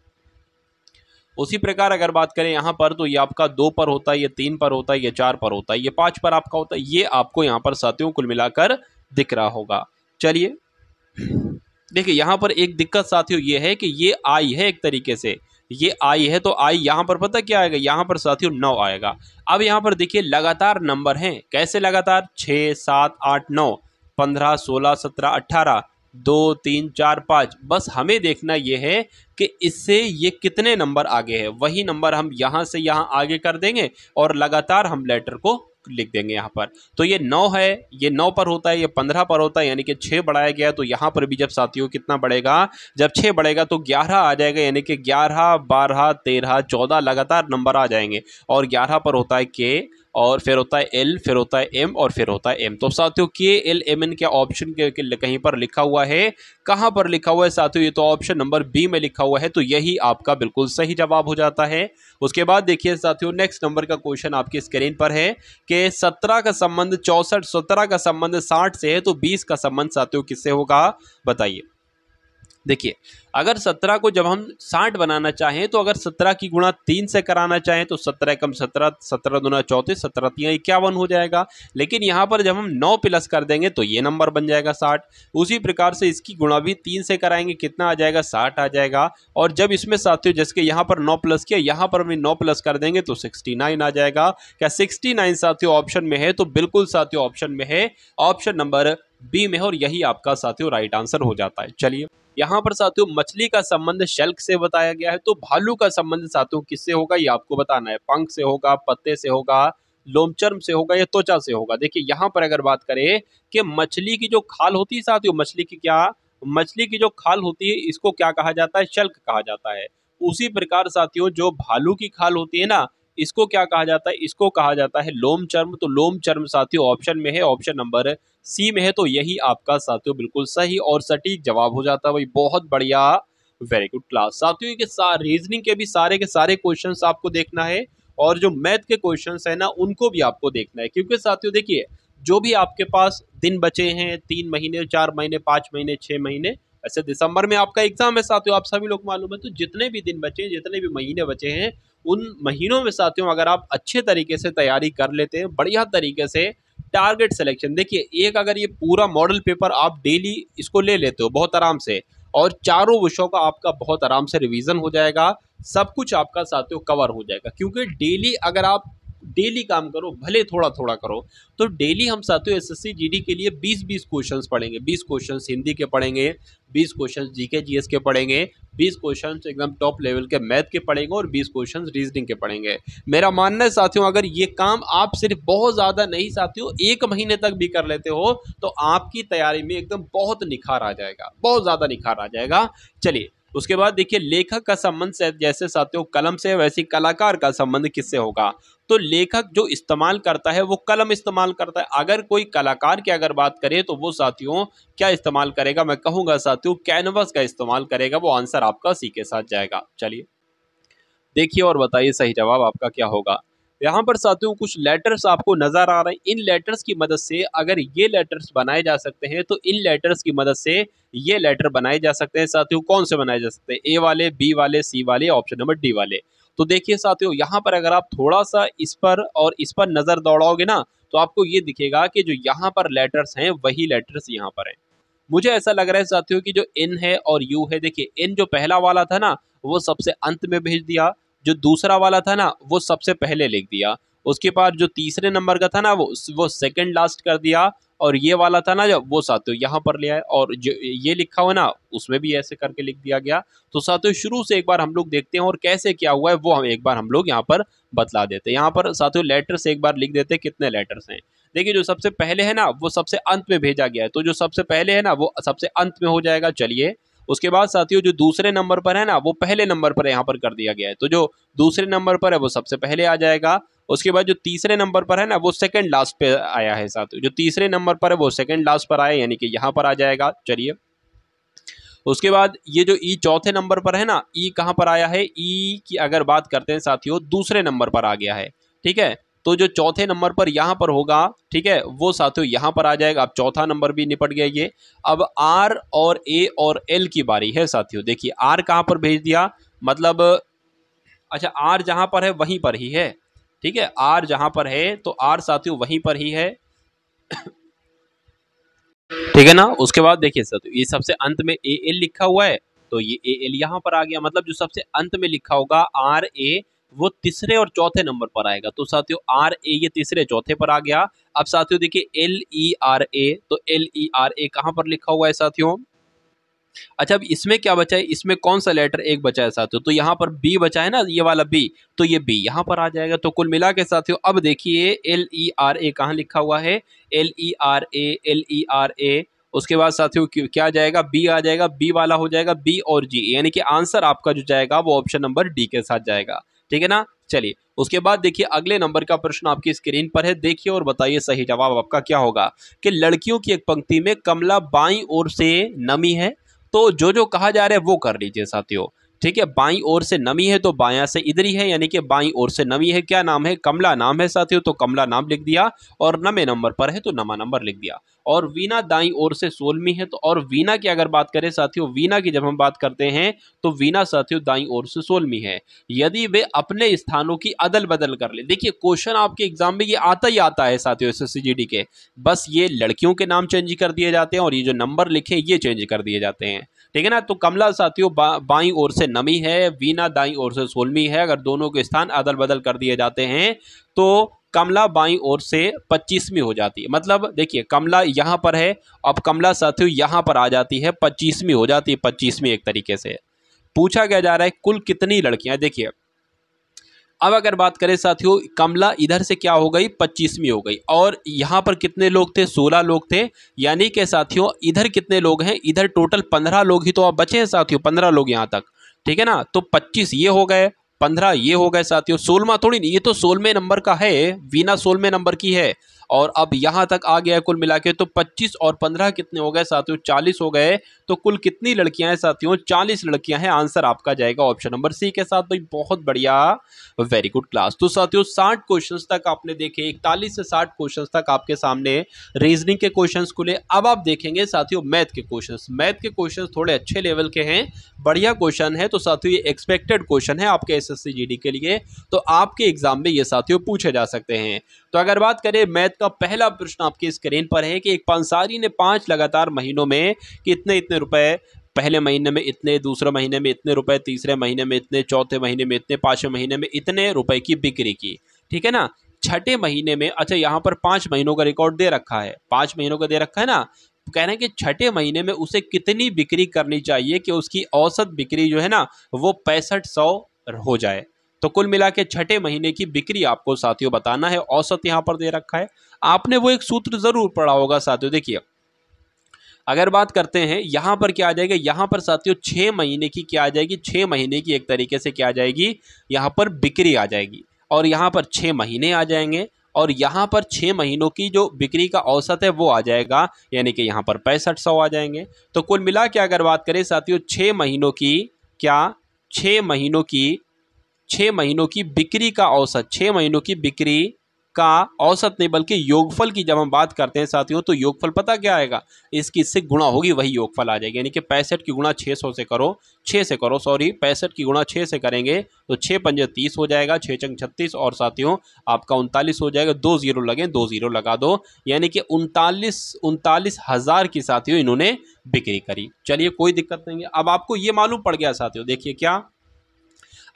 उसी प्रकार अगर बात करें यहाँ पर तो ये आपका दो पर होता है ये तीन पर होता है ये चार पर होता है ये पाँच पर आपका होता है ये आपको यहाँ पर साथियों कुल मिलाकर दिख रहा होगा चलिए देखिए यहाँ पर एक दिक्कत साथियों ये है कि ये आई है एक तरीके से ये आई है तो आई यहाँ पर पता क्या आएगा यहाँ पर साथियों नौ आएगा अब यहाँ पर देखिए लगातार नंबर हैं कैसे लगातार छः सात आठ नौ पंद्रह सोलह सत्रह अट्ठारह दो तीन चार पाँच बस हमें देखना यह है कि इससे ये कितने नंबर आगे है वही नंबर हम यहाँ से यहाँ आगे कर देंगे और लगातार हम लेटर को लिख देंगे यहाँ पर तो ये नौ है ये नौ पर होता है ये पंद्रह पर होता है यानी कि छः बढ़ाया गया तो यहाँ पर भी जब साथियों कितना बढ़ेगा जब छः बढ़ेगा तो ग्यारह आ जाएगा यानी कि ग्यारह बारह तेरह चौदह लगातार नंबर आ जाएंगे और ग्यारह पर होता है के और फिर होता है एल फिर होता है एम और फिर होता है एम तो साथियों के एल एम एन के ऑप्शन कहीं पर लिखा हुआ है कहां पर लिखा हुआ है साथियों ये तो ऑप्शन नंबर बी में लिखा हुआ है तो यही आपका बिल्कुल सही जवाब हो जाता है उसके बाद देखिए साथियों नेक्स्ट नंबर का क्वेश्चन आपकी स्क्रीन पर है कि सत्रह का संबंध चौसठ सत्रह का संबंध साठ से है तो बीस का संबंध साथियों किससे होगा बताइए देखिए अगर सत्रह को जब हम साठ बनाना चाहें तो अगर सत्रह की गुणा तीन से कराना चाहें तो सत्रह कम सत्रह सत्रह दुना चौंतीस सत्रह तीन इक्यावन हो जाएगा लेकिन यहाँ पर जब हम नौ प्लस कर देंगे तो ये नंबर बन जाएगा साठ उसी प्रकार से इसकी गुणा भी तीन से कराएंगे कितना आ जाएगा साठ आ जाएगा और जब इसमें साथियों जैसे यहाँ पर नौ प्लस किया यहाँ पर हमें नौ प्लस कर देंगे तो सिक्सटी नाइन आ जाएगा क्या सिक्सटी नाइन साथियों ऑप्शन में है तो बिल्कुल साथियों ऑप्शन में है ऑप्शन नंबर बी में है और यही आपका साथियों राइट आंसर हो जाता है चलिए यहाँ पर साथियों मछली का संबंध शल्क से बताया गया है तो भालू का संबंध साथियों किससे होगा ये आपको बताना है पंख से होगा पत्ते से होगा लोमचर्म से होगा या त्वचा से होगा देखिए यहाँ पर अगर बात करें कि मछली की जो खाल होती है साथियों मछली की क्या मछली की जो खाल होती है इसको क्या कहा जाता है शल्क कहा जाता है उसी प्रकार साथियों जो भालू की खाल होती है ना इसको क्या कहा जाता है इसको कहा जाता है लोम चर्म तो लोम चर्म साथियों ऑप्शन में है ऑप्शन नंबर सी में है तो यही आपका साथियों बिल्कुल सही और सटीक जवाब हो जाता है वही बहुत बढ़िया वेरी गुड क्लास साथियों के सा, रीजनिंग के भी सारे के सारे क्वेश्चन आपको देखना है और जो मैथ के क्वेश्चन है ना उनको भी आपको देखना है क्योंकि साथियों देखिए जो भी आपके पास दिन बचे हैं तीन महीने चार महीने पांच महीने छह महीने ऐसे दिसंबर में आपका एग्जाम है साथियों आप सभी लोग मालूम है तो जितने भी दिन बचे हैं जितने भी महीने बचे हैं उन महीनों में साथियों अगर आप अच्छे तरीके से तैयारी कर लेते हैं बढ़िया तरीके से टारगेट सिलेक्शन देखिए एक अगर ये पूरा मॉडल पेपर आप डेली इसको ले लेते हो बहुत आराम से और चारों विषयों का आपका बहुत आराम से रिवीजन हो जाएगा सब कुछ आपका साथियों कवर हो जाएगा क्योंकि डेली अगर आप डेली काम करो भले थोड़ा थोड़ा करो तो डेली हम साथियों एस एस के लिए 20-20 क्वेश्चंस पढ़ेंगे 20 क्वेश्चंस हिंदी के पढ़ेंगे 20 क्वेश्चंस जीके जीएस के पढ़ेंगे 20 क्वेश्चंस एकदम टॉप लेवल के मैथ के पढ़ेंगे और 20 क्वेश्चंस रीजनिंग के पढ़ेंगे मेरा मानना है साथियों अगर ये काम आप सिर्फ बहुत ज़्यादा नहीं साथियों एक महीने तक भी कर लेते हो तो आपकी तैयारी में एकदम बहुत निखार आ जाएगा बहुत ज़्यादा निखार आ जाएगा चलिए उसके बाद देखिए लेखक का संबंध जैसे साथियों कलम से वैसे कलाकार का संबंध किससे होगा तो लेखक जो इस्तेमाल करता है वो कलम इस्तेमाल करता है अगर कोई कलाकार की अगर बात करें तो वो साथियों क्या इस्तेमाल करेगा मैं कहूंगा साथियों कैनवस का इस्तेमाल करेगा वो आंसर आपका सी के साथ जाएगा चलिए देखिए और बताइए सही जवाब आपका क्या होगा यहाँ पर साथियों कुछ लेटर्स आपको नज़र आ रहे हैं इन लेटर्स की मदद से अगर ये लेटर्स बनाए जा सकते हैं तो इन लेटर्स की मदद से ये लेटर बनाए जा सकते हैं साथियों कौन से बनाए जा सकते हैं ए वाले बी वाले सी वाले ऑप्शन नंबर डी वाले तो देखिए साथियों यहाँ पर अगर आप थोड़ा सा इस पर और इस पर नज़र दौड़ाओगे ना तो आपको ये दिखेगा कि जो यहाँ पर लेटर्स हैं वही लेटर्स यहाँ पर हैं मुझे ऐसा लग रहा है साथियों कि जो एन है और यू है देखिए एन जो पहला वाला था ना वो सबसे अंत में भेज दिया जो दूसरा वाला था ना वो सबसे पहले लिख दिया उसके बाद जो तीसरे नंबर का था ना वो वो सेकंड लास्ट कर दिया और ये वाला था ना जब वो साथियों यहाँ पर ले आए और जो ये लिखा हुआ ना उसमें भी ऐसे करके लिख दिया गया तो साथियों शुरू से एक बार हम लोग देखते हैं और कैसे क्या हुआ है वो हम एक बार हम लोग यहाँ पर बतला देते हैं यहाँ पर साथियों लेटर्स एक बार लिख देते हैं कितने लेटर्स हैं देखिए जो सबसे पहले है ना वो सबसे अंत में भेजा गया है तो जो सबसे पहले है ना वो सबसे अंत में हो जाएगा चलिए उसके बाद साथियों जो दूसरे नंबर पर है ना वो पहले नंबर पर यहाँ पर कर दिया गया है तो जो दूसरे नंबर पर है वो सबसे पहले आ जाएगा उसके बाद जो तीसरे नंबर पर है ना वो सेकंड लास्ट पे आया है साथियों जो तीसरे नंबर पर है वो सेकंड लास्ट पर आया यानी कि यहाँ पर आ जाएगा चलिए उसके बाद ये जो ई चौथे नंबर पर है ना ई कहाँ पर आया है ई की अगर बात करते हैं साथियों दूसरे नंबर पर आ गया है ठीक है तो जो चौथे नंबर पर यहाँ पर होगा ठीक है वो साथियों यहाँ पर आ जाएगा अब चौथा नंबर भी निपट गया ये अब आर और ए और एल की बारी है साथियों देखिए आर कहाँ पर भेज दिया मतलब अच्छा आर जहाँ पर है वहीं पर ही है ठीक है आर जहाँ पर है तो आर साथियों वहीं पर ही है ठीक है ना उसके बाद देखिए सर ये सबसे अंत में ए एल लिखा हुआ है तो ये ए एल यहाँ पर आ गया मतलब जो सबसे अंत में लिखा होगा आर ए वो तीसरे और चौथे नंबर पर आएगा तो साथियों आर ए ये तीसरे चौथे पर आ गया अब साथियों देखिए एल ई आर ए तो एल ई आर ए कहाँ पर लिखा हुआ है साथियों अच्छा अब इसमें क्या बचा है इसमें कौन सा लेटर एक बचा है साथियों तो यहाँ पर बी बचा है ना ये वाला बी तो ये बी यहाँ पर आ जाएगा तो कुल मिला के साथियों अब देखिए एल ई आर ए कहाँ लिखा हुआ है L E R A L E R A उसके बाद साथियों क्या जाएगा बी आ जाएगा बी वाला हो जाएगा बी और जी यानी कि आंसर आपका जो जाएगा वो ऑप्शन नंबर डी के साथ जाएगा ठीक है ना चलिए उसके बाद देखिए अगले नंबर का प्रश्न आपकी स्क्रीन पर है देखिए और बताइए सही जवाब आपका क्या होगा कि लड़कियों की एक पंक्ति में कमला बाई और से नमी है तो जो जो कहा जा रहा है वो कर लीजिए साथियों ठीक है बाई ओर से नमी है तो बाया से इधर ही है यानी कि बाई ओर से नमी है क्या नाम है कमला नाम है साथियों तो कमला नाम लिख दिया और नमे नंबर पर है तो नमा नंबर लिख दिया और वीना दाई और से सोलहवीं है तो और वीना की अगर बात करें साथियों वीना की जब हम बात करते हैं तो वीना साथियों दाई ओर से सोलहवीं है यदि वे अपने स्थानों की अदल बदल कर ले देखिए क्वेश्चन आपके एग्जाम में ये आता ही आता है साथियों एस के बस ये लड़कियों के नाम चेंज कर दिए जाते हैं और ये जो नंबर लिखे ये चेंज कर दिए जाते हैं ठीक है ना तो कमला साथियों बा, बाई ओर से नमी है वीना दाई ओर से सोलमी है अगर दोनों के स्थान अदल बदल कर दिए जाते हैं तो कमला बाई और से पच्चीसवीं हो जाती है मतलब देखिए कमला यहाँ पर है अब कमला साथियों यहाँ पर आ जाती है पच्चीसवीं हो जाती है पच्चीसवीं एक तरीके से पूछा गया जा रहा है कुल कितनी लड़कियाँ देखिए अब अगर बात करें साथियों कमला इधर से क्या हो गई पच्चीसवीं हो गई और यहाँ पर कितने लोग थे सोलह लोग थे यानी कि साथियों इधर कितने लोग हैं इधर टोटल पंद्रह लोग ही तो आप बचे हैं साथियों पंद्रह लोग यहाँ तक ठीक है ना तो पच्चीस ये हो गए पंद्रह ये हो गए साथियों सोलवा थोड़ी नहीं ये तो सोलवे नंबर का है वीना सोलवे नंबर की है और अब यहाँ तक आ गया है कुल मिला के तो पच्चीस और पंद्रह कितने हो गए साथियों चालीस हो गए तो कुल कितनी लड़कियां हैं साथियों चालीस लड़कियां हैं आंसर आपका जाएगा ऑप्शन नंबर सी के साथ भाई तो बहुत बढ़िया वेरी गुड क्लास तो साथियों साठ क्वेश्चन तक आपने देखे इकतालीस से साठ क्वेश्चन तक आपके सामने रीजनिंग के क्वेश्चन खुले अब आप देखेंगे साथियों मैथ के क्वेश्चन मैथ के क्वेश्चन थोड़े अच्छे लेवल के हैं बढ़िया क्वेश्चन है तो साथियों ये एक्सपेक्टेड क्वेश्चन है आपके एस एस के लिए तो आपके एग्जाम में ये साथियों पूछे जा सकते हैं तो अगर बात करें मैथ का पहला प्रश्न आपके स्क्रीन पर है कि एक पंसारी ने पांच लगातार महीनों में कितने इतने रुपए पहले महीने में इतने दूसरे महीने में इतने रुपए तीसरे महीने में इतने चौथे महीने में इतने पाँचवें महीने में इतने रुपए की बिक्री की ठीक है ना छठे महीने में अच्छा यहाँ पर पाँच महीनों का रिकॉर्ड दे रखा है पाँच महीनों का दे रखा है ना कह रहे हैं कि छठे महीने में उसे कितनी बिक्री करनी चाहिए कि उसकी औसत बिक्री जो है ना वो पैंसठ हो जाए तो कुल मिला के छठे महीने की बिक्री आपको साथियों बताना है औसत यहाँ पर दे रखा है आपने वो एक सूत्र ज़रूर पढ़ा होगा साथियों देखिए अगर बात करते हैं यहाँ पर क्या आ जाएगा यहाँ पर साथियों छः महीने की क्या आ जाएगी छः महीने की एक तरीके से क्या आ जाएगी यहाँ पर बिक्री आ जाएगी और यहाँ पर छः महीने आ जाएंगे और यहाँ पर छः महीनों की जो बिक्री का औसत है वो आ जाएगा यानी कि यहाँ पर पैंसठ सौ आ जाएंगे तो कुल मिला के अगर बात करें साथियों छः महीनों की क्या छः महीनों की छः महीनों की बिक्री का औसत छः महीनों की बिक्री का औसत नहीं बल्कि योगफल की जब हम बात करते हैं साथियों तो योगफल पता क्या आएगा इसकी इससे गुणा होगी वही योगफल आ जाएगी यानी कि पैंसठ की गुणा 600 से करो 6 से करो सॉरी पैंसठ की गुणा 6 से करेंगे तो 6 पंजे तीस हो जाएगा 6 चंग छत्तीस और साथियों आपका उनतालीस हो जाएगा दो जीरो लगे दो जीरो लगा दो यानी कि उनतालीस उनतालीस हज़ार की साथियों इन्होंने बिक्री करी चलिए कोई दिक्कत नहीं है अब आपको ये मालूम पड़ गया साथियों देखिए क्या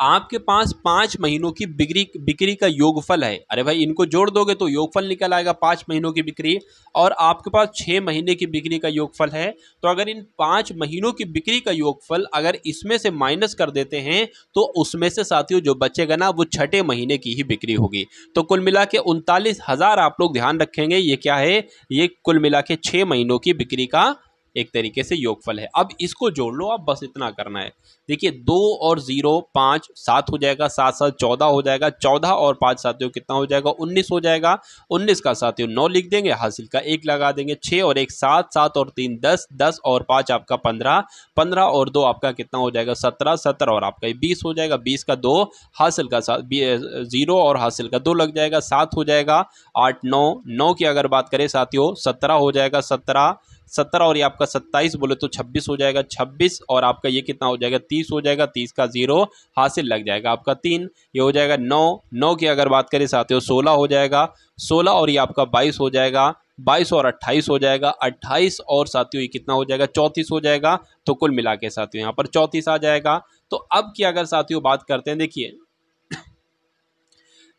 आपके पास पाँच महीनों की बिक्री बिक्री का योगफल है अरे भाई इनको जोड़ दोगे तो योगफल निकल आएगा पाँच महीनों की बिक्री और आपके पास छः महीने की बिक्री का योगफल है तो अगर इन पाँच महीनों की बिक्री का योगफल अगर इसमें से माइनस कर देते हैं तो उसमें से साथियों जो बचेगा ना वो छठे महीने की ही बिक्री होगी तो कुल मिला के उनतालीस हज़ार आप लोग ध्यान रखेंगे ये क्या है ये कुल मिला के छः महीनों की बिक्री का एक तरीके से योगफल है अब इसको जोड़ लो अब बस इतना करना है देखिए दो और ज़ीरो पाँच सात हो जाएगा सात सात चौदह हो जाएगा चौदह और पाँच साथियों कितना हो जाएगा उन्नीस हो जाएगा उन्नीस का साथियों नौ लिख देंगे हासिल का एक लगा देंगे छः और एक सात सात और तीन दस दस और पाँच आपका पंद्रह पंद्रह और दो आपका कितना हो जाएगा सत्रह सत्रह और आपका बीस हो जाएगा बीस का दो हासिल का सात ज़ीरो और हासिल का दो लग जाएगा सात हो जाएगा आठ नौ नौ की अगर बात करें साथियों सत्रह हो जाएगा सत्रह सत्तर और ये आपका सत्ताईस बोले तो छब्बीस हो जाएगा छब्बीस और आपका ये कितना हो जाएगा तीस हो जाएगा तीस का जीरो हासिल लग जाएगा आपका तीन ये हो जाएगा नौ नौ की अगर बात करें साथियों सोलह हो जाएगा सोलह और ये आपका बाईस हो जाएगा बाईस और अट्ठाईस हो जाएगा अट्ठाईस और साथियों ये कितना हो जाएगा चौंतीस हो जाएगा तो कुल मिला के साथियों यहाँ पर चौंतीस आ जाएगा तो अब की अगर साथियों बात करते हैं देखिए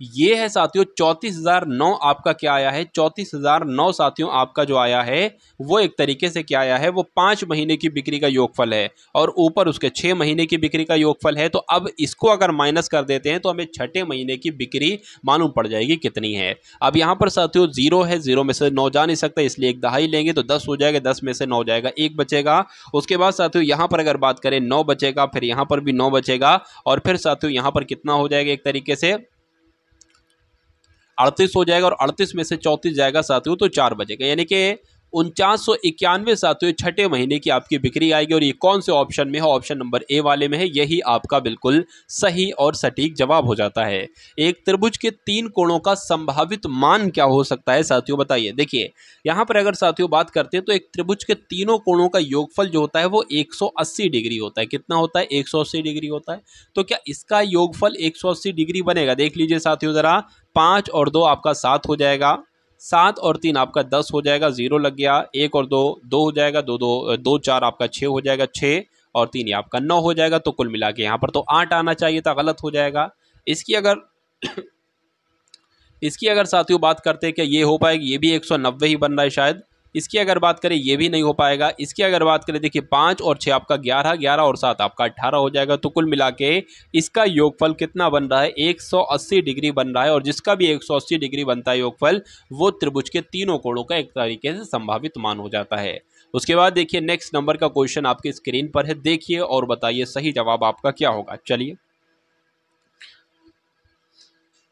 ये है साथियों चौंतीस हज़ार नौ आपका क्या आया है चौंतीस हज़ार नौ साथियों आपका जो आया है वो एक तरीके से क्या आया है वो पांच महीने की बिक्री का योगफल है और ऊपर उसके छह महीने की बिक्री का योगफल है तो अब इसको अगर माइनस कर देते हैं तो हमें छठे महीने की बिक्री मालूम पड़ जाएगी कितनी है अब यहाँ पर साथियों ज़ीरो है ज़ीरो में से नौ जा नहीं सकता इसलिए एक दहाई लेंगे तो दस हो जाएगा दस में से नौ जाएगा एक बचेगा उसके बाद साथियों यहाँ पर अगर बात करें नौ बचेगा फिर यहाँ पर भी नौ बचेगा और फिर साथियों यहाँ पर कितना हो जाएगा एक तरीके से अड़तीस हो जाएगा और अड़तीस में से चौंतीस जाएगा साथियों तो चार बजेगा यानी कि उनचास सौ इक्यानवे सातवें छठे महीने की आपकी बिक्री आएगी और ये कौन से ऑप्शन में है ऑप्शन नंबर ए वाले में है यही आपका बिल्कुल सही और सटीक जवाब हो जाता है एक त्रिभुज के तीन कोणों का संभावित मान क्या हो सकता है साथियों बताइए देखिए यहाँ पर अगर साथियों बात करते हैं तो एक त्रिभुज के तीनों कोणों का योगफल जो होता है वो एक डिग्री होता है कितना होता है एक डिग्री होता है तो क्या इसका योगफल एक डिग्री बनेगा देख लीजिए साथियों ज़रा पाँच और दो आपका सात हो जाएगा सात और तीन आपका दस हो जाएगा ज़ीरो लग गया एक और दो दो हो जाएगा दो दो दो चार आपका छः हो जाएगा छः और तीन ये आपका नौ हो जाएगा तो कुल मिला के यहाँ पर तो आठ आना चाहिए था गलत हो जाएगा इसकी अगर इसकी अगर साथियों बात करते हैं कि ये हो पाएगी ये भी एक सौ नब्बे ही बन रहा है शायद इसकी अगर बात करें ये भी नहीं हो पाएगा इसकी अगर बात करें देखिए पाँच और छः आपका ग्यारह ग्यारह और सात आपका अट्ठारह हो जाएगा तो कुल मिला के इसका योगफल कितना बन रहा है अस्सी डिग्री बन रहा है और जिसका भी अस्सी डिग्री बनता है योगफल वो त्रिभुज के तीनों कोणों का एक तरीके से संभावित मान हो जाता है उसके बाद देखिए नेक्स्ट नंबर का क्वेश्चन आपके स्क्रीन पर है देखिए और बताइए सही जवाब आपका क्या होगा चलिए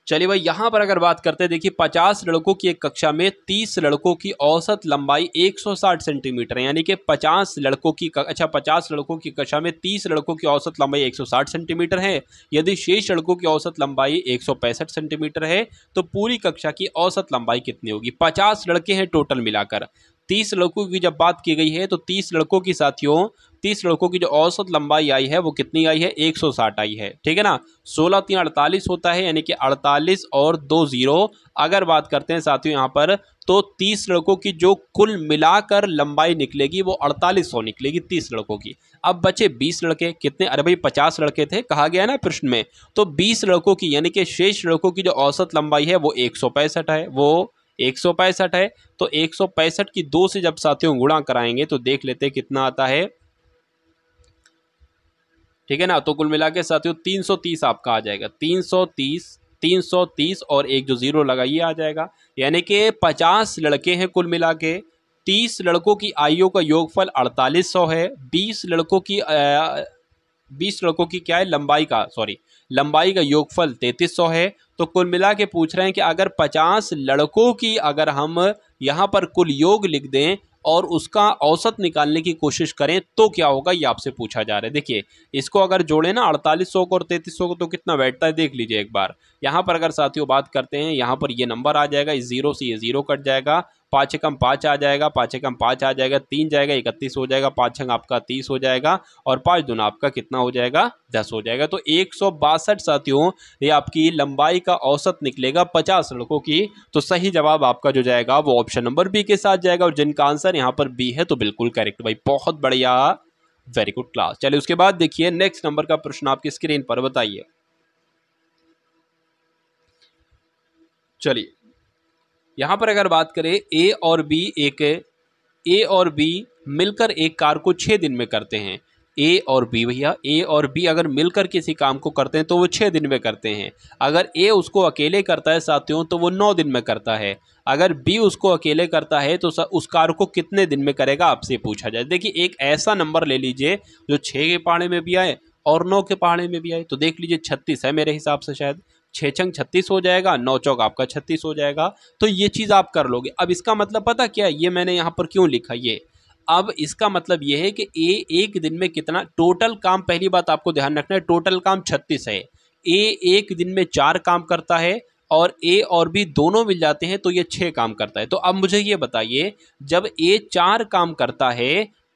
चलिए भाई यहाँ पर अगर बात करते हैं देखिए 50 लड़कों की एक कक्षा में 30 लड़कों की औसत लंबाई 160 सेंटीमीटर है यानी कि 50 लड़कों की अच्छा 50 लड़कों की कक्षा में 30 लड़कों की औसत लंबाई 160 सेंटीमीटर है यदि शेष लड़कों की औसत लंबाई एक सेंटीमीटर है तो पूरी कक्षा की औसत लंबाई कितनी होगी पचास लड़के हैं टोटल मिलाकर तीस लड़कों की जब बात की गई है तो तीस लड़कों की साथियों तीस लड़कों की जो औसत लंबाई आई है वो कितनी आई है एक सौ साठ आई है ठीक है ना सोलह तीन अड़तालीस होता है यानी कि अड़तालीस और दो ज़ीरो अगर बात करते हैं साथियों यहाँ पर तो तीस लड़कों की जो कुल मिलाकर लंबाई निकलेगी वो अड़तालीस सौ निकलेगी तीस लड़कों की अब बचे बीस लड़के कितने अरे भाई पचास लड़के थे कहा गया ना प्रश्न में तो बीस लड़कों की यानी कि शेष लड़कों की जो औसत लंबाई है वो एक है वो एक सौ पैंसठ है तो एक सौ पैंसठ की दो से जब साथियों गुणा कराएंगे तो देख लेते कितना आता है ठीक है ना तो कुल मिला के साथियों तीन सौ तीस आपका आ जाएगा तीन सौ तीस तीन सौ तीस और एक जो ज़ीरो लगा ये आ जाएगा यानी कि पचास लड़के हैं कुल मिला के तीस लड़कों की आयु का योगफल अड़तालीस सौ है बीस लड़कों की बीस सड़कों की क्या है लंबाई का सॉरी लंबाई का योगफल तैतीस सौ है तो कुल मिला के पूछ रहे हैं कि अगर पचास लड़कों की अगर हम यहाँ पर कुल योग लिख दें और उसका औसत निकालने की कोशिश करें तो क्या होगा ये आपसे पूछा जा रहा है देखिए इसको अगर जोड़े ना अड़तालीस सौ को और तैतीस सौ को तो कितना बैठता है देख लीजिए एक बार यहाँ पर अगर साथियों बात करते हैं यहाँ पर ये नंबर आ जाएगा इस ज़ीरो से ये ज़ीरो कट जाएगा पाँच एकम पाँच आ जाएगा पाँच एकम पाँच आ जाएगा तीन जाएगा इकतीस हो जाएगा पाँच छंग आपका तीस हो जाएगा और पाँच दुना आपका कितना हो जाएगा दस हो जाएगा तो एक सौ बासठ साथियों ये आपकी लंबाई का औसत निकलेगा पचास लड़कों की तो सही जवाब आपका जो जाएगा वो ऑप्शन नंबर बी के साथ जाएगा और जिनका आंसर यहाँ पर बी है तो बिल्कुल करेक्ट भाई बहुत बढ़िया वेरी गुड क्लास चलिए उसके बाद देखिए नेक्स्ट नंबर का प्रश्न आपकी स्क्रीन पर बताइए चलिए यहाँ पर अगर बात करें ए और बी एक ए और बी मिलकर एक कार को छः दिन में करते हैं ए और बी भैया ए और बी अगर मिलकर किसी काम को करते हैं तो वो छः दिन में करते हैं अगर ए उसको अकेले करता है साथियों तो वो नौ दिन में करता है अगर बी उसको अकेले करता है तो उस कार को कितने दिन में करेगा आपसे पूछा जाए देखिए एक ऐसा नंबर ले लीजिए जो छः के पहाड़े में भी आए और नौ के पहाड़े में भी आए तो देख लीजिए छत्तीस है मेरे हिसाब से शायद छः छंग छत्तीस हो जाएगा नौ चौक आपका छत्तीस हो जाएगा तो ये चीज़ आप कर लोगे अब इसका मतलब पता क्या है ये मैंने यहाँ पर क्यों लिखा ये अब इसका मतलब ये है कि ए एक दिन में कितना टोटल काम पहली बात आपको ध्यान रखना है टोटल काम छत्तीस है ए एक दिन में चार काम करता है और ए और बी दोनों मिल जाते हैं तो ये छः काम करता है तो अब मुझे ये बताइए जब ए चार काम करता है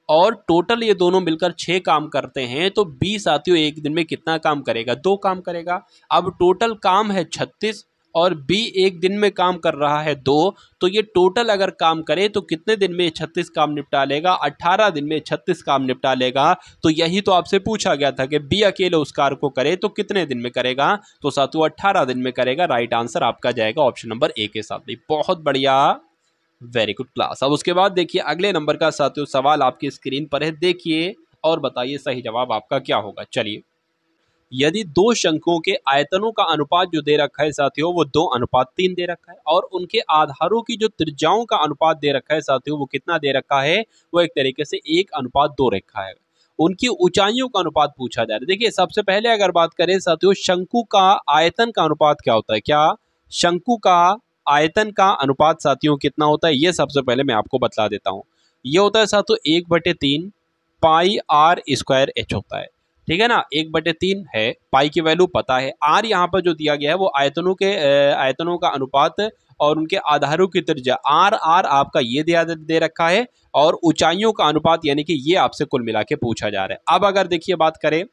और टोटल ये दोनों मिलकर छः काम करते हैं तो बीस साथियों एक दिन में कितना काम करेगा दो काम करेगा अब टोटल काम है छत्तीस और बी एक दिन में काम कर रहा है दो तो ये टोटल अगर काम करे तो कितने दिन में छत्तीस काम निपटा लेगा अट्ठारह दिन में छत्तीस काम निपटा लेगा तो यही तो आपसे पूछा गया था कि बी अकेले उस कार्य को करे तो कितने दिन में करेगा तो सातु अट्ठारह दिन में करेगा राइट आंसर आपका जाएगा ऑप्शन नंबर ए के साथ बहुत बढ़िया वेरी गुड क्लास अब उसके बाद देखिए अगले नंबर का साथियों सवाल आपके स्क्रीन पर है देखिए और बताइए सही जवाब आपका क्या होगा चलिए यदि दो शंकुओं के आयतनों का अनुपात जो दे रखा है साथियों वो दो अनुपात तीन दे रखा है और उनके आधारों की जो त्रिज्याओं का अनुपात दे रखा है साथियों वो कितना दे रखा है वो एक तरीके से एक अनुपात दो रखा है उनकी ऊंचाइयों का अनुपात पूछा जा रहा है देखिए सबसे पहले अगर बात करें साथियों शंकु का आयतन का अनुपात क्या होता है क्या शंकु का आयतन का अनुपात साथियों कितना होता है ये सबसे पहले मैं आपको बतला देता हूँ ये होता है साथियों एक बटे तीन पाई आर स्क्वायर एच होता है ठीक है ना एक बटे तीन है पाई की वैल्यू पता है आर यहाँ पर जो दिया गया है वो आयतनों के आयतनों का अनुपात और उनके आधारों की त्रिज्या आर आर आपका ये दिया दे रखा है और ऊंचाइयों का अनुपात यानी कि ये आपसे कुल मिला के पूछा जा रहा है अब अगर देखिए बात करें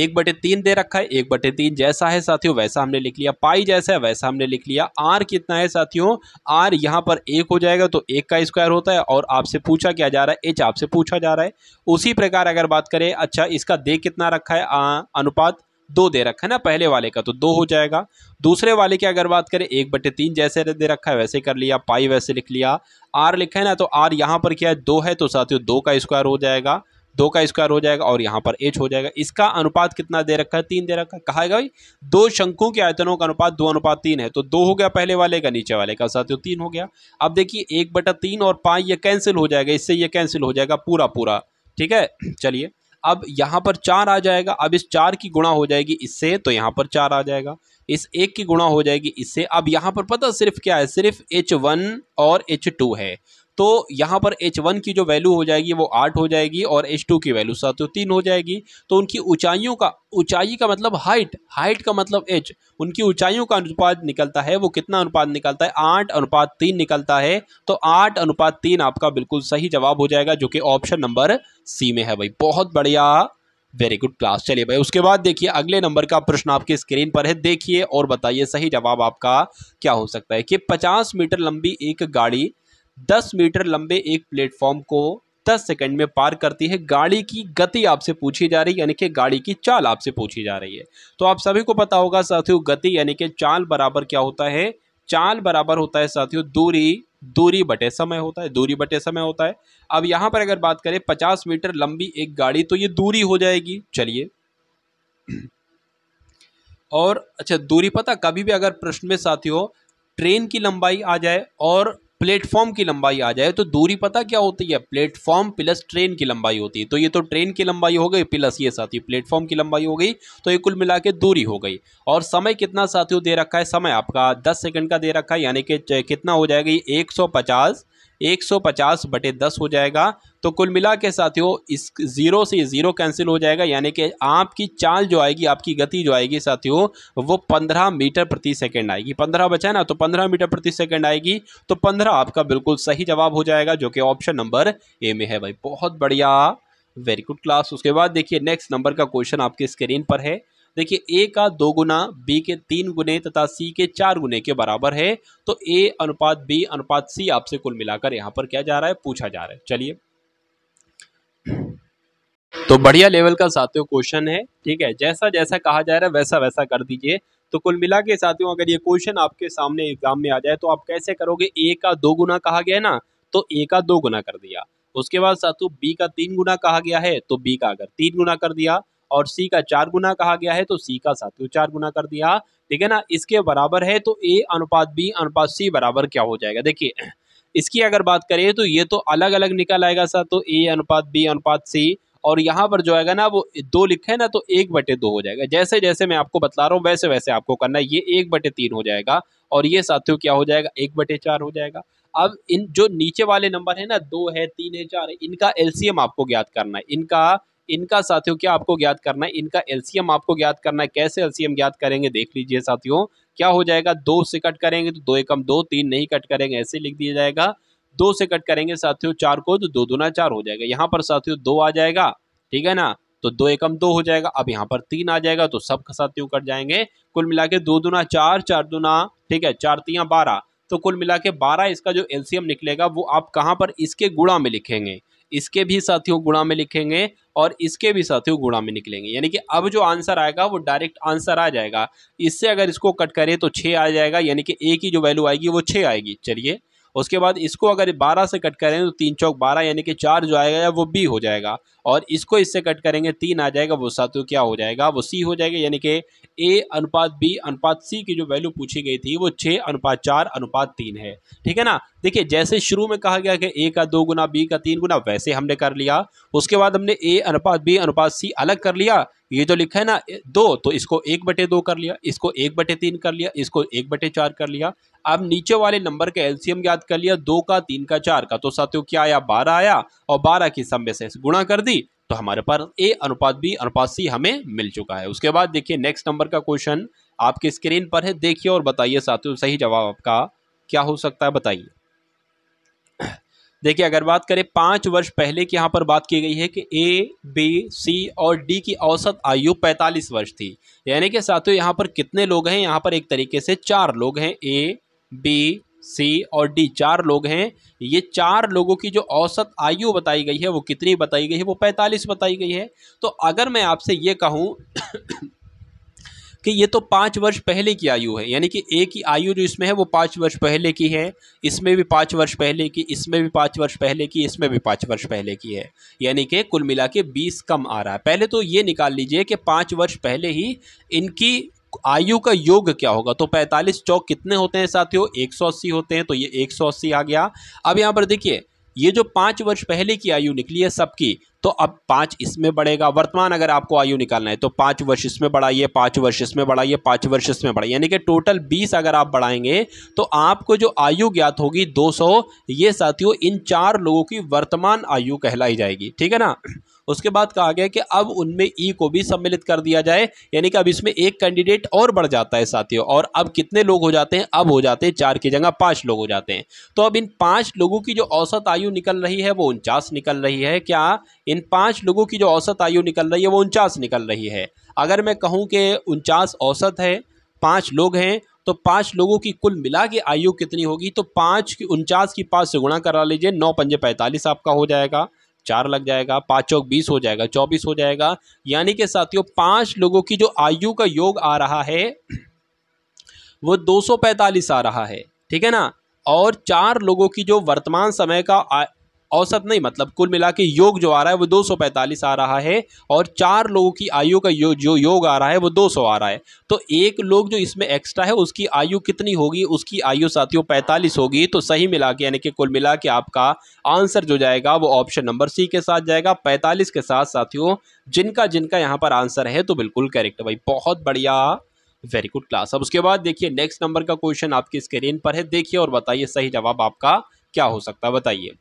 एक बटे तीन दे रखा है एक बटे तीन जैसा है साथियों वैसा हमने लिख लिया पाई जैसा है वैसा हमने लिख लिया आर कितना है साथियों आर यहाँ पर एक हो जाएगा तो एक का स्क्वायर होता है और आपसे पूछा क्या जा रहा है एच आपसे पूछा जा रहा है उसी प्रकार अगर बात करें अच्छा इसका दे कितना रखा है आ, अनुपात दो दे रखा है ना पहले वाले का तो दो हो जाएगा दूसरे वाले की अगर बात करें एक बटे तीन जैसे दे रखा है वैसे कर लिया पाई वैसे लिख लिया आर लिखा है ना तो आर यहाँ पर क्या है दो है तो साथियों दो का स्क्वायर हो जाएगा दो का स्क्वायर हो जाएगा और यहाँ पर एच हो जाएगा इसका अनुपात कितना दे रखा है तीन दे रखा है कहा गया दो शंकुओं के आयतनों का अनुपात दो अनुपात तीन है तो दो हो गया पहले वाले का नीचे वाले का साथियों तीन हो गया अब देखिए एक बटा तीन और पाँच ये कैंसिल हो जाएगा इससे ये कैंसिल हो जाएगा पूरा पूरा ठीक है चलिए अब यहाँ पर चार आ जाएगा अब इस चार की गुणा हो जाएगी इससे तो यहाँ पर चार आ जाएगा इस एक की गुणा हो जाएगी इससे अब यहाँ पर पता सिर्फ क्या है सिर्फ एच वन और एच टू है तो यहाँ पर एच वन की जो वैल्यू हो जाएगी वो आठ हो जाएगी और एच टू की वैल्यू सात तो तीन हो जाएगी तो उनकी ऊंचाइयों का ऊंचाई का मतलब हाइट हाइट का मतलब एच उनकी ऊंचाइयों का अनुपात निकलता है वो कितना अनुपात निकलता है आठ अनुपात तीन निकलता है तो आठ अनुपात तीन आपका बिल्कुल सही जवाब हो जाएगा जो कि ऑप्शन नंबर सी में है भाई बहुत बढ़िया वेरी गुड क्लास चलिए भाई उसके बाद देखिए अगले नंबर का प्रश्न आपके स्क्रीन पर है देखिए और बताइए सही जवाब आपका क्या हो सकता है कि 50 मीटर लंबी एक गाड़ी 10 मीटर लंबे एक प्लेटफॉर्म को 10 सेकंड में पार करती है गाड़ी की गति आपसे पूछी जा रही है यानी कि गाड़ी की चाल आपसे पूछी जा रही है तो आप सभी को पता होगा साथियों गति यानी कि चाल बराबर क्या होता है चाल बराबर होता है साथियों दूरी दूरी बटे समय होता है दूरी बटे समय होता है अब यहाँ पर अगर बात करें पचास मीटर लंबी एक गाड़ी तो ये दूरी हो जाएगी चलिए और अच्छा दूरी पता कभी भी अगर प्रश्न में साथियों ट्रेन की लंबाई आ जाए और प्लेटफॉर्म की लंबाई आ जाए तो दूरी पता क्या होती है प्लेटफॉर्म प्लस ट्रेन की लंबाई होती है तो ये तो ट्रेन की लंबाई हो गई प्लस ये साथी प्लेटफॉर्म की लंबाई हो गई तो ये कुल मिला के दूरी हो गई और समय कितना साथियों दे रखा है समय आपका दस सेकेंड का दे रखा है यानी कि कितना हो जाएगी एक सौ पचास 150 बटे दस हो जाएगा तो कुल मिला के साथियों इस ज़ीरो से ज़ीरो कैंसिल हो जाएगा यानी कि आपकी चाल जो आएगी आपकी गति जो आएगी साथियों वो 15 मीटर प्रति सेकंड आएगी 15 बचा ना तो 15 मीटर प्रति सेकंड आएगी तो 15 आपका बिल्कुल सही जवाब हो जाएगा जो कि ऑप्शन नंबर ए में है भाई बहुत बढ़िया वेरी गुड क्लास उसके बाद देखिए नेक्स्ट नंबर का क्वेश्चन आपकी स्क्रीन पर है देखिए ए का दो गुना बी के तीन गुने तथा सी के चार गुने के बराबर है तो ए अनुपात बी अनुपात सी आपसे कुल मिलाकर यहाँ पर क्या जा रहा है पूछा जा रहा है चलिए तो बढ़िया लेवल का साथियों क्वेश्चन है ठीक है जैसा जैसा कहा जा रहा है वैसा वैसा कर दीजिए तो कुल मिला के साथियों अगर ये क्वेश्चन आपके सामने एग्जाम में आ जाए तो आप कैसे करोगे ए का दो गुना कहा गया है ना तो ए का दो गुना कर दिया उसके बाद साथियों बी का तीन गुना कहा गया है तो बी का अगर तीन गुना कर दिया और सी का चार गुना कहा गया है तो सी का सात को तो चार गुना कर दिया ठीक है ना इसके बराबर है तो ए अनुपात बी अनुपात सी बराबर क्या हो जाएगा देखिए इसकी अगर बात करें तो ये तो अलग अलग निकल आएगा सर तो ए अनुपात बी अनुपात सी और यहाँ पर जो आएगा ना वो दो लिखा है ना तो एक बटे दो हो जाएगा जैसे जैसे मैं आपको बतला रहा हूँ वैसे वैसे आपको करना है ये एक बटे तीन हो जाएगा और ये साथियों क्या हो जाएगा एक बटे चार हो जाएगा अब इन जो नीचे वाले नंबर है ना दो है तीन है चार है इनका एलसीएम आपको ज्ञात करना है इनका इनका साथियों क्या आपको ज्ञात करना है इनका एलसीएम आपको ज्ञात करना है कैसे एलसीएम ज्ञात करेंगे देख लीजिए साथियों क्या हो जाएगा दो से कट करेंगे तो दो एकम दो तीन नहीं कट करेंगे ऐसे लिख दिया जाएगा दो से कट करेंगे साथियों चार को तो दो दुना चार हो जाएगा यहाँ पर साथियों दो आ जाएगा ठीक है ना तो दो एकम दो हो जाएगा अब यहाँ पर तीन आ जाएगा तो सब साथियों कट जाएंगे कुल मिला के दो दुना चार चार दुना ठीक है चार तिया बारह तो कुल मिला के बारह इसका जो एलसीएम निकलेगा वो आप कहाँ पर इसके गुणा में लिखेंगे इसके भी साथियों गुणा में लिखेंगे और इसके भी साथ ही वो गुणा में निकलेंगे यानी कि अब जो आंसर आएगा वो डायरेक्ट आंसर आ जाएगा इससे अगर इसको कट करें तो छः आ जाएगा यानी कि ए की जो वैल्यू आएगी वो छः आएगी चलिए उसके बाद इसको अगर बारह से कट करें तो तीन चौक बारह यानी कि चार जो आएगा वो बी हो जाएगा और इसको इससे कट करेंगे तीन आ जाएगा वो सातु क्या हो जाएगा वो सी हो जाएगा यानी कि ए अनुपात बी अनुपात सी की जो वैल्यू पूछी गई थी वो छः अनुपात चार अनुपात तीन है ठीक है ना देखिए जैसे शुरू में कहा गया कि ए का दो गुना बी का तीन गुना वैसे हमने कर लिया उसके बाद हमने ए अनुपात बी अनुपात सी अलग कर लिया ये जो लिखा है ना दो तो इसको एक बटे दो कर लिया इसको एक बटे तीन कर लिया इसको एक बटे चार कर लिया अब नीचे वाले नंबर का एलसीएम याद कर लिया दो का तीन का चार का तो साथियों क्या आया बारह आया और बारह की सम में से गुणा कर दी तो हमारे पास ए अनुपात बी अनुपात सी हमें मिल चुका है उसके बाद देखिए नेक्स्ट नंबर का क्वेश्चन आपके स्क्रीन पर है देखिए और बताइए साथियों सही जवाब आपका क्या हो सकता है बताइए देखिए अगर बात करें पांच वर्ष पहले की यहाँ पर बात की गई है कि ए बी सी और डी की औसत आयु 45 वर्ष थी यानी कि साथियों यहाँ पर कितने लोग हैं यहाँ पर एक तरीके से चार लोग हैं ए बी सी और डी चार लोग हैं ये चार लोगों की जो औसत आयु बताई गई है वो कितनी बताई गई है वो पैंतालीस बताई गई है तो अगर मैं आपसे ये कहूँ कि ये तो पाँच वर्ष पहले की आयु है यानी कि ए की आयु जो इसमें है वो पाँच वर्ष पहले की है इसमें भी पाँच वर्ष पहले की इसमें भी पाँच वर्ष पहले की इसमें भी पाँच वर्ष पहले की है यानी कि कुल मिला के बीस कम आ रहा है पहले तो ये निकाल लीजिए कि पाँच वर्ष पहले ही इनकी आयु का योग क्या होगा तो 45 चौक कितने होते हैं साथियों अस्सी होते हैं तो ये अस्सी आ गया अब यहाँ पर देखिए ये जो पाँच वर्ष पहले की आयु निकली है सबकी तो अब पाँच इसमें बढ़ेगा वर्तमान अगर आपको आयु निकालना है तो पाँच वर्ष इसमें बढ़ाइए पाँच वर्ष इसमें बढ़ाइए पाँच वर्ष इसमें बढ़ाइए यानी कि टोटल बीस अगर आप बढ़ाएंगे तो आपको जो आयु ज्ञात होगी दो सौ ये साथियों इन चार लोगों की वर्तमान आयु कहलाई जाएगी ठीक है ना उसके बाद कहा गया कि अब उनमें ई e को भी सम्मिलित कर दिया जाए यानी कि अब इसमें एक कैंडिडेट और बढ़ जाता है साथियों और अब कितने लोग हो जाते हैं अब हो जाते हैं चार की जगह पाँच लोग हो जाते हैं तो अब इन पाँच लोगों की जो औसत आयु निकल रही है वो उनचास निकल रही है क्या इन पाँच लोगों की जो औसत आयु निकल रही है वो उनचास निकल रही है अगर मैं कहूँ कि उनचास औसत है पाँच लोग हैं तो पाँच लोगों की कुल मिला के आयु कितनी होगी तो पाँच की उनचास की पाँच से गुणा करा लीजिए नौ पंजे पैंतालीस आपका हो जाएगा चार लग जाएगा पाँच चौक बीस हो जाएगा चौबीस हो जाएगा यानी कि साथियों पांच लोगों की जो आयु का योग आ रहा है वो दो आ रहा है ठीक है ना और चार लोगों की जो वर्तमान समय का औसत नहीं मतलब कुल मिला के योग जो आ रहा है वो 245 आ रहा है और चार लोगों की आयु का यो, जो योग आ रहा है वो 200 आ रहा है तो एक लोग जो इसमें एक्स्ट्रा है उसकी आयु कितनी होगी उसकी आयु साथियों पैंतालीस होगी तो सही मिला के यानी कि कुल मिला के आपका आंसर जो जाएगा वो ऑप्शन नंबर सी के साथ जाएगा पैंतालीस के साथ साथियों जिनका जिनका यहाँ पर आंसर है तो बिल्कुल करेक्ट भाई बहुत बढ़िया वेरी गुड क्लास अब उसके बाद देखिए नेक्स्ट नंबर का क्वेश्चन आपकी स्क्रीन पर है देखिए और बताइए सही जवाब आपका क्या हो सकता है बताइए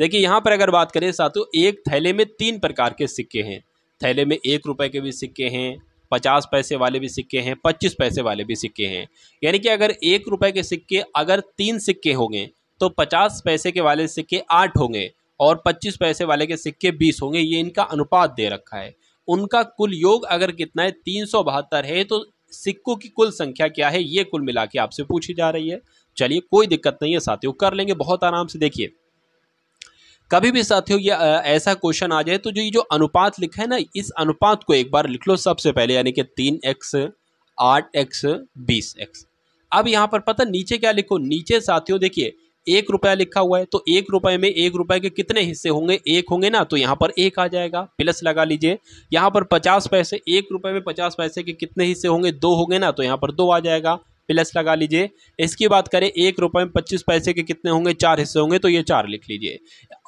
देखिए यहाँ पर अगर बात करें साथियों एक थैले में तीन प्रकार के सिक्के हैं थैले में एक रुपये के भी सिक्के हैं पचास पैसे वाले भी सिक्के हैं पच्चीस पैसे वाले भी सिक्के हैं यानी कि अगर एक रुपये के सिक्के अगर तीन सिक्के होंगे तो पचास पैसे के वाले सिक्के आठ होंगे और पच्चीस पैसे वाले के सिक्के बीस होंगे ये इनका अनुपात दे रखा है उनका कुल योग अगर कितना है तीन सौ बहत्तर है तो सिक्कों की कुल संख्या क्या है ये कुल मिला के आपसे पूछी जा रही है चलिए कोई दिक्कत नहीं है साथियों कर लेंगे बहुत आराम से देखिए कभी भी साथियों ये ऐसा क्वेश्चन आ जाए तो जो ये जो अनुपात लिखा है ना इस अनुपात को एक बार लिख लो सबसे पहले यानी कि तीन एक्स आठ एक्स बीस एक्स अब यहाँ पर पता नीचे क्या लिखो नीचे साथियों देखिए एक रुपया लिखा हुआ है तो एक रुपए में एक रुपए के कितने हिस्से होंगे एक होंगे ना तो यहाँ पर एक आ जाएगा प्लस लगा लीजिए यहाँ पर पचास पैसे एक रुपये में पचास पैसे के कितने हिस्से होंगे दो होंगे ना तो यहाँ पर दो आ जाएगा प्लस लगा लीजिए इसकी बात करें एक रुपये में पच्चीस पैसे के कितने होंगे चार हिस्से होंगे तो ये चार लिख लीजिए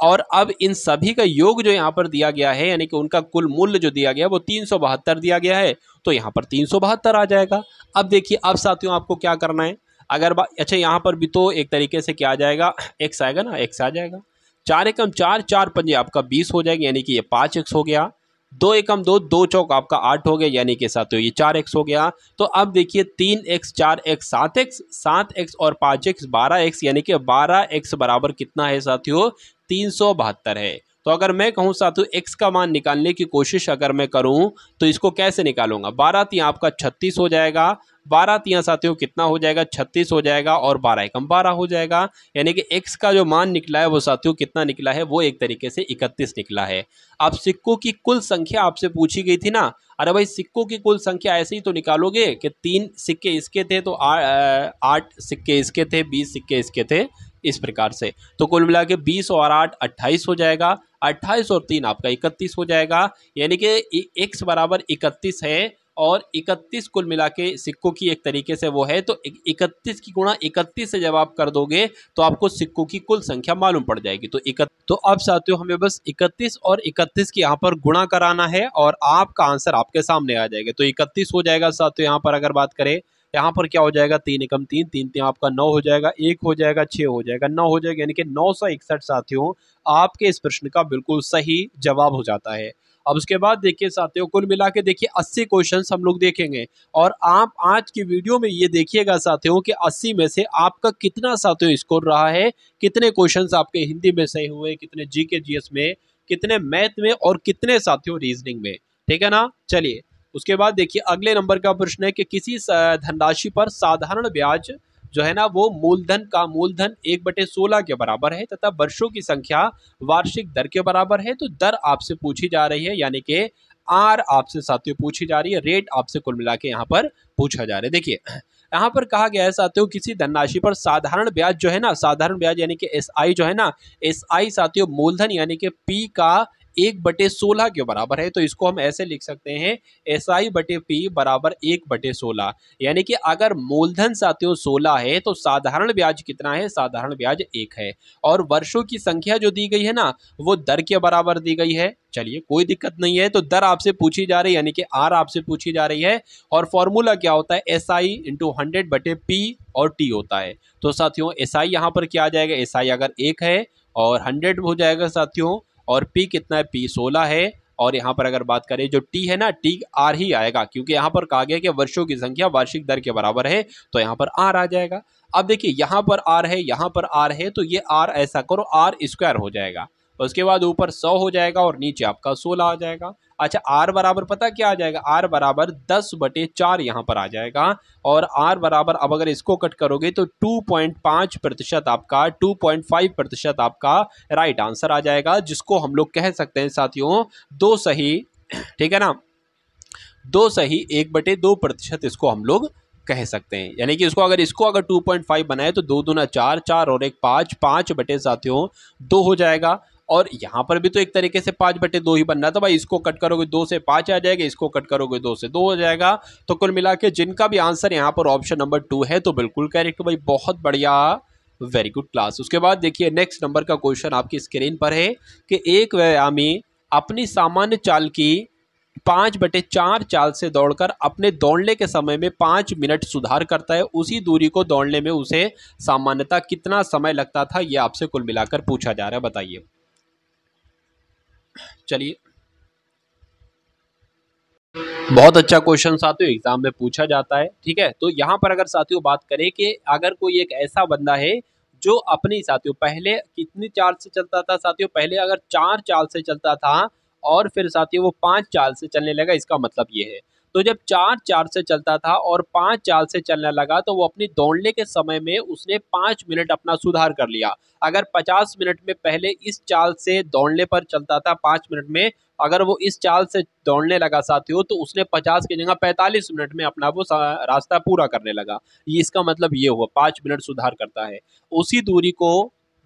और अब इन सभी का योग जो यहाँ पर दिया गया है यानी कि उनका कुल मूल्य जो दिया गया वो तीन सौ बहत्तर दिया गया है तो यहाँ पर तीन सौ बहत्तर आ जाएगा अब देखिए अब साथियों आपको क्या करना है अगर अच्छा यहाँ पर भी तो एक तरीके से क्या आ जाएगा एक्स आएगा ना एक्स आ जाएगा चार एकम चार चार पंजे आपका बीस हो जाएगा यानी कि ये पाँच एक्स हो गया दो एकम दो दो चौक आपका आठ हो गया यानी कि सात हो ये चार एक्स हो गया तो अब देखिए तीन एक्स चार एक्स सात एक्स सात एक्स और पाँच एक्स बारह एक्स यानी कि बारह एक्स बराबर कितना है साथियों तीन सौ बहत्तर है तो अगर मैं कहूँ साथु एक्स का मान निकालने की कोशिश अगर मैं करूँ तो इसको कैसे निकालूंगा बारह तिया आपका छत्तीस हो जाएगा बारह तिया साथियों कितना हो जाएगा छत्तीस हो जाएगा और बारह एकम बारह हो जाएगा यानी कि एक्स का जो मान निकला है वो साथियों कितना निकला है वो एक तरीके से इकतीस निकला है अब सिक्कों की कुल संख्या आपसे पूछी गई थी ना अरे भाई सिक्कों की कुल संख्या ऐसे ही तो निकालोगे कि तीन सिक्के इसके थे तो आठ सिक्के इसके थे बीस सिक्के इसके थे इस प्रकार से तो कुल मिला के बीस और आठ अट्ठाईस हो जाएगा अट्ठाईस और तीन आपका इकतीस हो जाएगा यानी कि एक्स बराबर इकतीस है और इकतीस कुल मिला के सिक्कों की एक तरीके से वो है तो इकतीस की गुणा इकतीस से जब आप कर दोगे तो आपको सिक्कों की कुल संख्या मालूम पड़ जाएगी तो इकत तो अब साथियों हमें बस इकतीस और इकतीस की यहाँ पर गुणा कराना है और आपका आंसर आपके सामने आ जाएगा तो इकतीस हो जाएगा साथियों यहाँ पर अगर बात करें यहाँ पर क्या हो जाएगा तीन एकम तीन तीन तीन आपका नौ हो जाएगा एक हो जाएगा छः हो जाएगा नौ हो जाएगा यानी कि नौ सौ इकसठ साथियों आपके इस प्रश्न का बिल्कुल सही जवाब हो जाता है अब उसके बाद देखिए साथियों कुल मिला के देखिए अस्सी क्वेश्चन हम लोग देखेंगे और आप आज की वीडियो में ये देखिएगा साथियों कि अस्सी में से आपका कितना साथियों स्कोर रहा है कितने क्वेश्चन आपके हिंदी में सही हुए कितने जी के जी में कितने मैथ में और कितने साथियों रीजनिंग में ठीक है ना चलिए उसके बाद देखिए अगले नंबर का प्रश्न है कि किसी धनराशि पर साधारण ब्याज जो है ना वो मूलधन का मूलधन एक बटे सोलह के बराबर है तथा वर्षों की संख्या वार्षिक दर के बराबर है तो दर आपसे पूछी जा रही है यानी कि आर आपसे साथियों पूछी जा रही है रेट आपसे कुल मिला के यहाँ पर पूछा जा रहा है देखिए यहाँ पर कहा गया है साथियों किसी धनराशि पर साधारण ब्याज जो है ना साधारण ब्याज यानी कि एस आई जो है ना एस आई साथियों मूलधन यानी कि पी का एक बटे सोलह के बराबर है तो इसको हम ऐसे लिख सकते हैं एस आई बटे पी बराबर एक बटे सोलह यानी कि अगर मूलधन साथियों सोलह है तो साधारण ब्याज कितना है साधारण ब्याज एक है और वर्षों की संख्या जो दी गई है ना वो दर के बराबर दी गई है चलिए कोई दिक्कत नहीं है तो दर आपसे पूछी जा रही है यानी कि आर आपसे पूछी जा रही है और फॉर्मूला क्या होता है एस आई इंटू हंड्रेड बटे पी और टी होता है तो साथियों एस आई यहाँ पर क्या आ जाएगा एस आई अगर एक है और हंड्रेड हो जाएगा साथियों और पी कितना है पी सोलह है और यहाँ पर अगर बात करें जो टी है ना टी आर ही आएगा क्योंकि यहाँ पर कहा गया कि वर्षों की संख्या वार्षिक दर के बराबर है तो यहाँ पर आर आ जाएगा अब देखिए यहाँ पर आर है यहाँ पर आर है तो ये आर ऐसा करो आर स्क्वायर हो जाएगा उसके बाद ऊपर सौ हो जाएगा और नीचे आपका सोलह आ जाएगा अच्छा आर बराबर पता क्या आ जाएगा आर बराबर दस बटे चार यहाँ पर आ जाएगा और आर बराबर अब अगर इसको कट करोगे तो टू पॉइंट पाँच प्रतिशत आपका टू पॉइंट फाइव प्रतिशत आपका राइट आंसर आ जाएगा जिसको हम लोग कह सकते हैं साथियों दो सही ठीक है ना दो सही एक बटे दो प्रतिशत इसको हम लोग कह सकते हैं यानी कि इसको अगर इसको अगर 2.5 बनाए तो दो ना चार चार और एक पाँच पाँच बटे साथियों दो हो जाएगा और यहाँ पर भी तो एक तरीके से पाँच बटे दो ही बन रहा था भाई इसको कट करोगे दो से पाँच आ जाएगा इसको कट करोगे दो से दो हो जाएगा तो कुल मिला के जिनका भी आंसर यहाँ पर ऑप्शन नंबर टू है तो बिल्कुल करेक्ट भाई बहुत बढ़िया वेरी गुड क्लास उसके बाद देखिए नेक्स्ट नंबर का क्वेश्चन आपकी स्क्रीन पर है कि एक व्यायामी अपनी सामान्य चाल की पाँच बटे चार चाल से दौड़कर अपने दौड़ने के समय में पाँच मिनट सुधार करता है उसी दूरी को दौड़ने में उसे सामान्यता कितना समय लगता था यह आपसे कुल मिलाकर पूछा जा रहा है बताइए चलिए बहुत अच्छा क्वेश्चन साथियों एग्जाम में पूछा जाता है ठीक है तो यहाँ पर अगर साथियों बात करें कि अगर कोई एक ऐसा बंदा है जो अपनी साथियों पहले कितनी चाल से चलता था साथियों पहले अगर चार चाल से चलता था और फिर साथियों वो पांच चाल से चलने लगा इसका मतलब ये है तो जब चार चार से चलता था और पाँच चाल से चलने लगा तो वो अपनी दौड़ने के समय में उसने पांच मिनट अपना सुधार कर लिया अगर पचास मिनट में पहले इस चाल से दौड़ने पर चलता था पांच मिनट में अगर वो इस चाल से दौड़ने लगा साथियों तो उसने 50 की जगह 45 मिनट में अपना वो रास्ता पूरा करने लगा इसका मतलब ये हुआ पांच मिनट सुधार करता है उसी दूरी को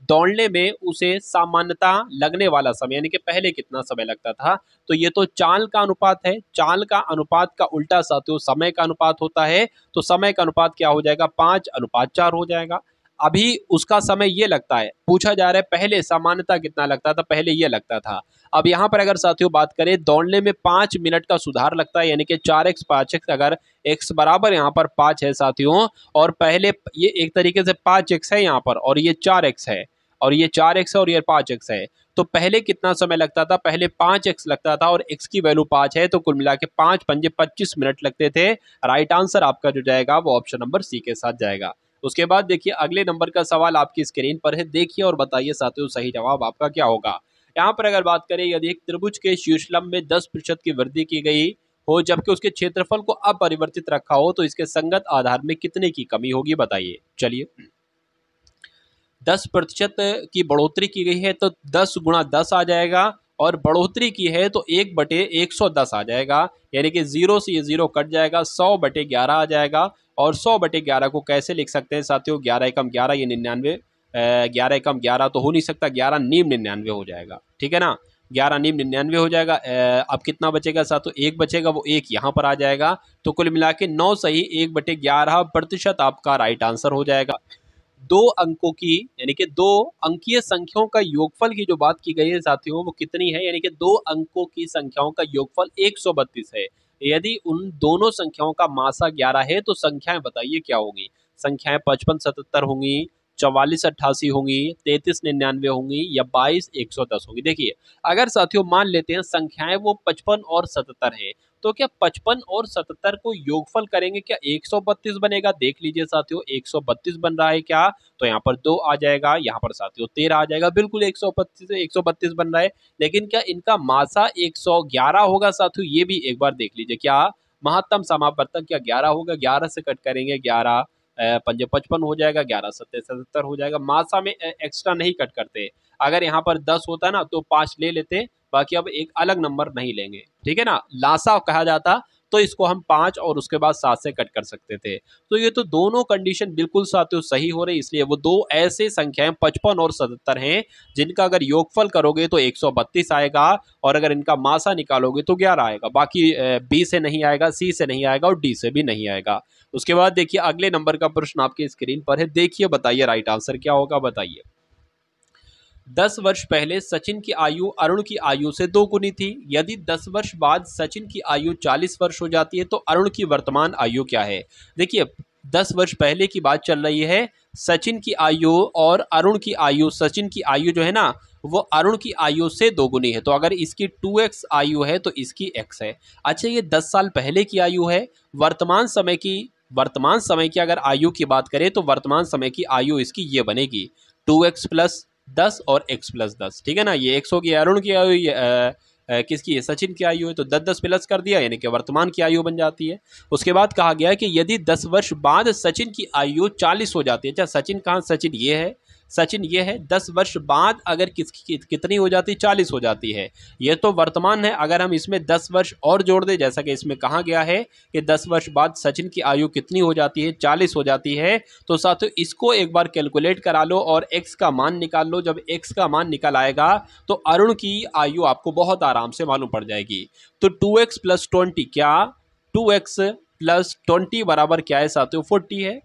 दौड़ने में उसे सामान्यता लगने वाला समय यानी कि पहले कितना समय लगता था तो ये तो चाल का अनुपात है चाल का अनुपात का उल्टा साथियों समय का अनुपात होता है तो समय का अनुपात क्या हो जाएगा पांच अनुपात चार हो जाएगा अभी उसका समय ये लगता है पूछा जा रहा है पहले सामान्यता कितना लगता था पहले ये लगता था अब यहाँ पर अगर साथियों बात करें दौड़ने में पांच मिनट का सुधार लगता है यानी कि चार एक्स पांच एक्स अगर एक्स बराबर यहाँ पर पांच है साथियों और पहले ये एक तरीके से पांच एक्स है यहाँ पर और ये चार एक्स है और ये चार एक्स है और ये पाँच एक्स है तो पहले कितना समय लगता था पहले पाँच एक्स लगता था और एक्स की वैल्यू पाँच है तो कुल मिला के पाँच पंजे पच्चीस मिनट लगते थे राइट आंसर आपका जो जाएगा वो ऑप्शन नंबर सी के साथ जाएगा उसके बाद देखिए अगले नंबर का सवाल आपकी स्क्रीन पर है देखिए और बताइए साथियों सही जवाब आपका क्या होगा यहाँ पर अगर बात करें यदि एक त्रिभुज के शीर्षलम में दस प्रतिशत की वृद्धि की गई हो जबकि उसके क्षेत्रफल को अपरिवर्तित रखा हो तो इसके संगत आधार में कितने की कमी होगी बताइए चलिए दस प्रतिशत की बढ़ोतरी की गई है तो दस गुणा दस आ जाएगा और बढ़ोतरी की है तो एक बटे एक सौ दस आ जाएगा यानी कि ज़ीरो से ये ज़ीरो कट जाएगा सौ बटे ग्यारह आ जाएगा और सौ बटे ग्यारह को कैसे लिख सकते हैं साथियों ग्यारह एकम ग्यारह ये निन्यानवे ग्यारह एकम ग्यारह तो हो नहीं सकता ग्यारह नीम निन्यानवे हो जाएगा ठीक है ना ग्यारह नीम निन्यानवे हो जाएगा अब कितना बचेगा साथ एक बचेगा वो एक यहाँ पर आ जाएगा तो कुल मिला के नौ सही एक बटे ग्यारह प्रतिशत आपका राइट आंसर हो जाएगा दो अंकों की यानी कि दो अंकीय संख्याओं का योगफल की जो बात की गई है साथियों वो कितनी है यानी कि दो अंकों की संख्याओं का योगफल एक है यदि उन दोनों संख्याओं का मासा ग्यारह है तो संख्याएं बताइए क्या होंगी संख्याएं पचपन सतहत्तर होंगी चौवालीस अट्ठासी होंगी तैतीस निन्यानवे होंगी या बाईस एक सौ दस होंगी देखिए अगर साथियों मान लेते हैं संख्याएं वो पचपन और सतहत्तर है तो क्या पचपन और सतहत्तर को योगफल करेंगे क्या एक बनेगा देख लीजिए साथियों एक बन रहा है क्या तो यहाँ पर दो आ जाएगा यहाँ पर साथियों तेरह आ जाएगा बिल्कुल एक सौ बत्तीस बन रहा है लेकिन क्या इनका मासा ग्यारह होगा साथियों ये भी एक बार देख लीजिए क्या महत्तम समापर्तन क्या 11 होगा 11 से कट करेंगे ग्यारह पंजे पचपन हो जाएगा ग्यारह सत्तर सतहत्तर हो जाएगा मासा में एक्स्ट्रा नहीं कट करते अगर यहाँ पर दस होता ना तो पाँच ले लेते बाकी अब एक अलग नंबर नहीं लेंगे ठीक है ना लासा कहा जाता तो इसको हम पाँच और उसके बाद सात से कट कर सकते थे तो ये तो दोनों कंडीशन बिल्कुल साथियों तो सही हो रही इसलिए वो दो ऐसे संख्याएं पचपन और सतहत्तर हैं जिनका अगर योगफल करोगे तो एक आएगा और अगर इनका मासा निकालोगे तो ग्यारह आएगा बाकी बी से नहीं आएगा सी से नहीं आएगा और डी से भी नहीं आएगा उसके बाद देखिए अगले नंबर का प्रश्न आपके स्क्रीन पर है देखिए बताइए राइट आंसर क्या होगा बताइए दस वर्ष पहले सचिन की आयु अरुण की आयु से दोगुनी थी यदि दस वर्ष बाद सचिन की आयु चालीस वर्ष हो जाती है तो अरुण की वर्तमान आयु क्या है देखिए दस वर्ष पहले की बात चल रही है सचिन की आयु और अरुण की आयु सचिन की आयु जो है ना वो अरुण की आयु से दोगुनी है तो अगर इसकी टू एक्स आयु है तो इसकी एक्स है अच्छा ये दस साल पहले की आयु है वर्तमान समय की वर्तमान समय की अगर आयु की बात करें तो वर्तमान समय की आयु इसकी ये बनेगी टू एक्स प्लस दस और एक्स प्लस दस ठीक है ना ये एक्स हो गया अरुण की आयु किसकी है सचिन की आयु है तो दस दस प्लस कर दिया यानी कि वर्तमान की आयु बन जाती है उसके बाद कहा गया है कि यदि दस वर्ष बाद सचिन की आयु चालीस हो जाती है अच्छा सचिन कहाँ सचिन ये है सचिन ये है दस वर्ष बाद अगर किसकी कितनी हो जाती चालीस हो जाती है ये तो वर्तमान है अगर हम इसमें दस वर्ष और जोड़ दें जैसा कि इसमें कहा गया है कि दस वर्ष बाद सचिन की आयु कितनी हो जाती है चालीस हो जाती है तो साथियों इसको एक बार कैलकुलेट करा लो और एक्स का मान निकाल लो जब एक्स का मान निकाल आएगा तो अरुण की आयु आपको बहुत आराम से मालूम पड़ जाएगी तो टू एक्स प्लस ट्वेंटी क्या टू एक्स प्लस ट्वेंटी बराबर क्या है साथियों फोर्टी है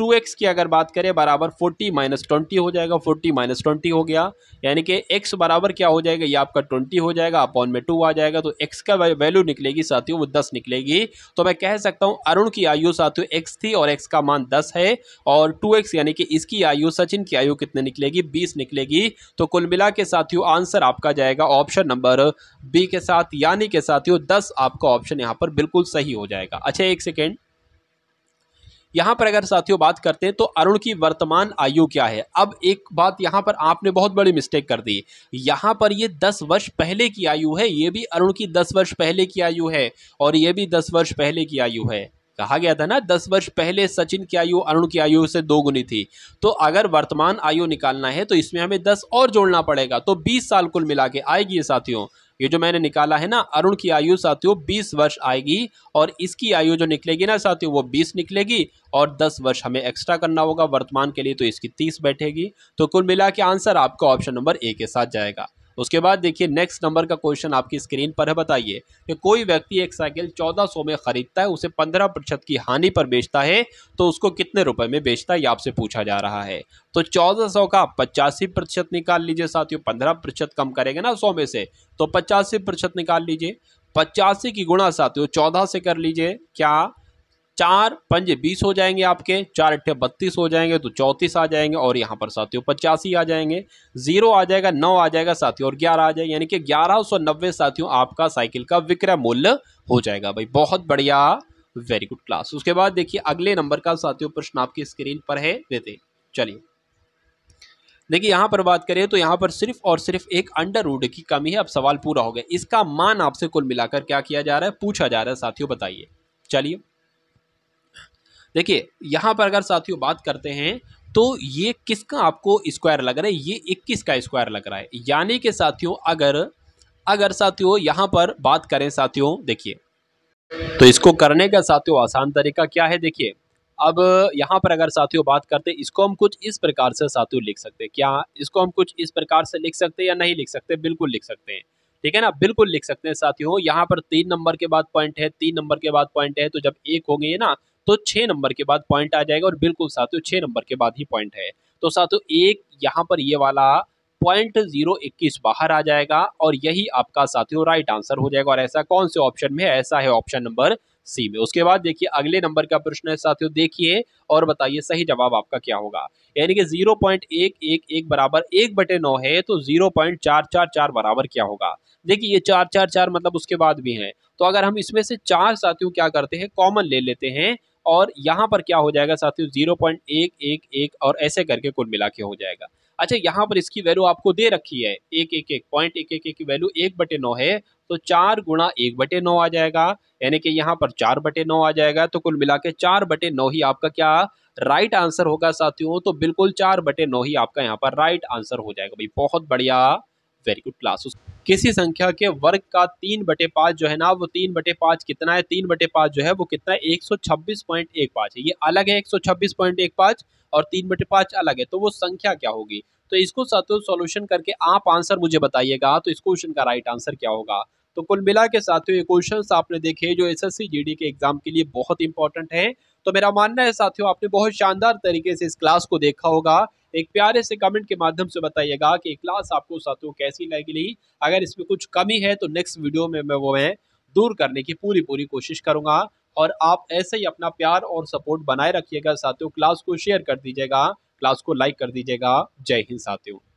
टू एक्स की अगर बात करें बराबर फोर्टी माइनस ट्वेंटी हो जाएगा फोर्टी माइनस ट्वेंटी हो गया यानी कि एक्स बराबर क्या हो जाएगा ये आपका ट्वेंटी हो जाएगा अपॉन में टू आ जाएगा तो एक्स का वैल्यू निकलेगी साथियों वो दस निकलेगी तो मैं कह सकता हूँ अरुण की आयु साथियों एक्स थी और एक्स का मान दस है और टू यानी कि इसकी आयु सचिन की आयु कितने निकलेगी बीस निकलेगी तो कुल मिला के साथियों आंसर आपका जाएगा ऑप्शन नंबर बी के साथ यानी के साथियों दस आपका ऑप्शन यहाँ पर बिल्कुल सही हो जाएगा अच्छा एक सेकेंड यहाँ पर अगर साथियों बात करते हैं तो अरुण की वर्तमान आयु क्या है अब एक बात यहाँ पर आपने बहुत बड़ी मिस्टेक कर दी यहाँ पर ये दस वर्ष पहले की आयु है ये भी अरुण की दस वर्ष पहले की आयु है और ये भी दस वर्ष पहले की आयु है कहा गया था ना दस वर्ष पहले सचिन की आयु अरुण की आयु से दो गुनी थी तो अगर वर्तमान आयु निकालना है तो इसमें हमें दस और जोड़ना पड़ेगा तो बीस साल कुल मिला के आएगी साथियों ये जो मैंने निकाला है ना अरुण की आयु साथियों बीस वर्ष आएगी और इसकी आयु जो निकलेगी ना साथियों वो बीस निकलेगी और दस वर्ष हमें एक्स्ट्रा करना होगा वर्तमान के लिए तो इसकी तीस बैठेगी तो कुल मिला के आंसर आपका ऑप्शन नंबर ए के साथ जाएगा उसके बाद देखिए नेक्स्ट नंबर का क्वेश्चन आपकी स्क्रीन पर है बताइए कि कोई व्यक्ति एक साइकिल चौदह सौ में खरीदता है उसे पंद्रह प्रतिशत की हानि पर बेचता है तो उसको कितने रुपए में बेचता है ये आपसे पूछा जा रहा है तो चौदह सौ का पचासी प्रतिशत निकाल लीजिए साथियों पंद्रह प्रतिशत कम करेंगे ना सौ में से तो पचासी प्रतिशत निकाल लीजिए पचासी की गुणा साथियों चौदह से कर लीजिए क्या चार पंजे बीस हो जाएंगे आपके चार अट्ठे बत्तीस हो जाएंगे तो चौंतीस आ जाएंगे और यहाँ पर साथियों पचासी आ जाएंगे जीरो आ जाएगा नौ आ जाएगा साथियों और ग्यारह आ जाएगा यानी कि ग्यारह सौ नब्बे साथियों आपका साइकिल का विक्रय मूल्य हो जाएगा भाई बहुत बढ़िया वेरी गुड क्लास उसके बाद देखिए अगले नंबर का साथियों प्रश्न आपकी स्क्रीन पर है देते चलिए देखिए यहाँ पर बात करें तो यहाँ पर सिर्फ और सिर्फ एक अंडर रूड की कमी है अब सवाल पूरा हो गया इसका मान आपसे कुल मिलाकर क्या किया जा रहा है पूछा जा रहा है साथियों बताइए चलिए देखिए यहाँ पर अगर साथियों बात करते हैं तो ये किसका आपको स्क्वायर लग रहा है ये इक्कीस का स्क्वायर लग रहा है यानी कि साथियों अगर अगर साथियों यहाँ पर बात करें साथियों देखिए तो इसको करने का साथियों आसान तरीका क्या है देखिए अब यहाँ पर अगर साथियों बात करते इसको हम कुछ इस प्रकार से साथियों लिख सकते हैं क्या इसको हम कुछ इस प्रकार से लिख सकते हैं या नहीं लिख सकते बिल्कुल लिख सकते हैं ठीक है ना बिल्कुल लिख सकते हैं साथियों यहाँ पर तीन नंबर के बाद पॉइंट है तीन नंबर के बाद पॉइंट है तो जब एक हो गई है ना तो छह नंबर के बाद पॉइंट आ जाएगा और बिल्कुल साथियों छह नंबर के बाद ही पॉइंट है तो साथियों एक यहाँ पर ये वाला पॉइंट जीरो इक्कीस बाहर आ जाएगा और यही आपका साथियों राइट आंसर हो जाएगा और ऐसा कौन से ऑप्शन में है ऐसा है ऑप्शन नंबर सी में उसके बाद देखिए अगले नंबर का प्रश्न है साथियों देखिए और बताइए सही जवाब आपका क्या होगा यानी कि जीरो पॉइंट एक एक एक बराबर एक बटे नौ है तो जीरो पॉइंट चार चार चार बराबर क्या होगा देखिए ये चार चार चार मतलब उसके बाद भी है तो अगर हम इसमें से चार साथियों क्या करते हैं कॉमन ले लेते हैं और यहाँ पर क्या हो जाएगा साथियों जीरो पॉइंट एक एक एक और ऐसे करके कुल मिला के हो जाएगा अच्छा यहाँ पर इसकी वैल्यू आपको दे रखी है एक एक एक पॉइंट एक एक एक वैल्यू एक बटे नौ है तो चार गुणा एक बटे नौ आ जाएगा यानी कि यहाँ पर चार बटे नौ आ जाएगा तो कुल मिला के चार बटे नौ ही आपका क्या राइट आंसर होगा साथियों तो बिल्कुल चार बटे नौ ही आपका यहाँ पर राइट आंसर हो जाएगा भाई बहुत बढ़िया वेरी गुड क्लास किसी संख्या के वर्ग का तीन बटे पाँच जो है ना वो तीन बटे पाँच कितना है तीन बटे पाँच जो है वो कितना है एक सौ छब्बीस पॉइंट एक पाँच है ये अलग है एक सौ छब्बीस पॉइंट एक पाँच और तीन बटे पाँच अलग है तो वो संख्या क्या होगी तो इसको साथियों सॉल्यूशन करके आप आंसर मुझे बताइएगा तो इस क्वेश्चन का राइट आंसर क्या होगा तो कुल मिला के साथियों ये क्वेश्चन आपने देखे जो एस एस के एग्जाम के लिए बहुत इंपॉर्टेंट है तो मेरा मानना है साथियों आपने बहुत शानदार तरीके से इस क्लास को देखा होगा एक प्यारे से कमेंट के माध्यम से बताइएगा कि क्लास आपको साथियों कैसी लगी अगर इसमें कुछ कमी है तो नेक्स्ट वीडियो में मैं वो मैं दूर करने की पूरी पूरी कोशिश करूंगा और आप ऐसे ही अपना प्यार और सपोर्ट बनाए रखिएगा साथियों क्लास को शेयर कर दीजिएगा क्लास को लाइक कर दीजिएगा जय हिंद साथियों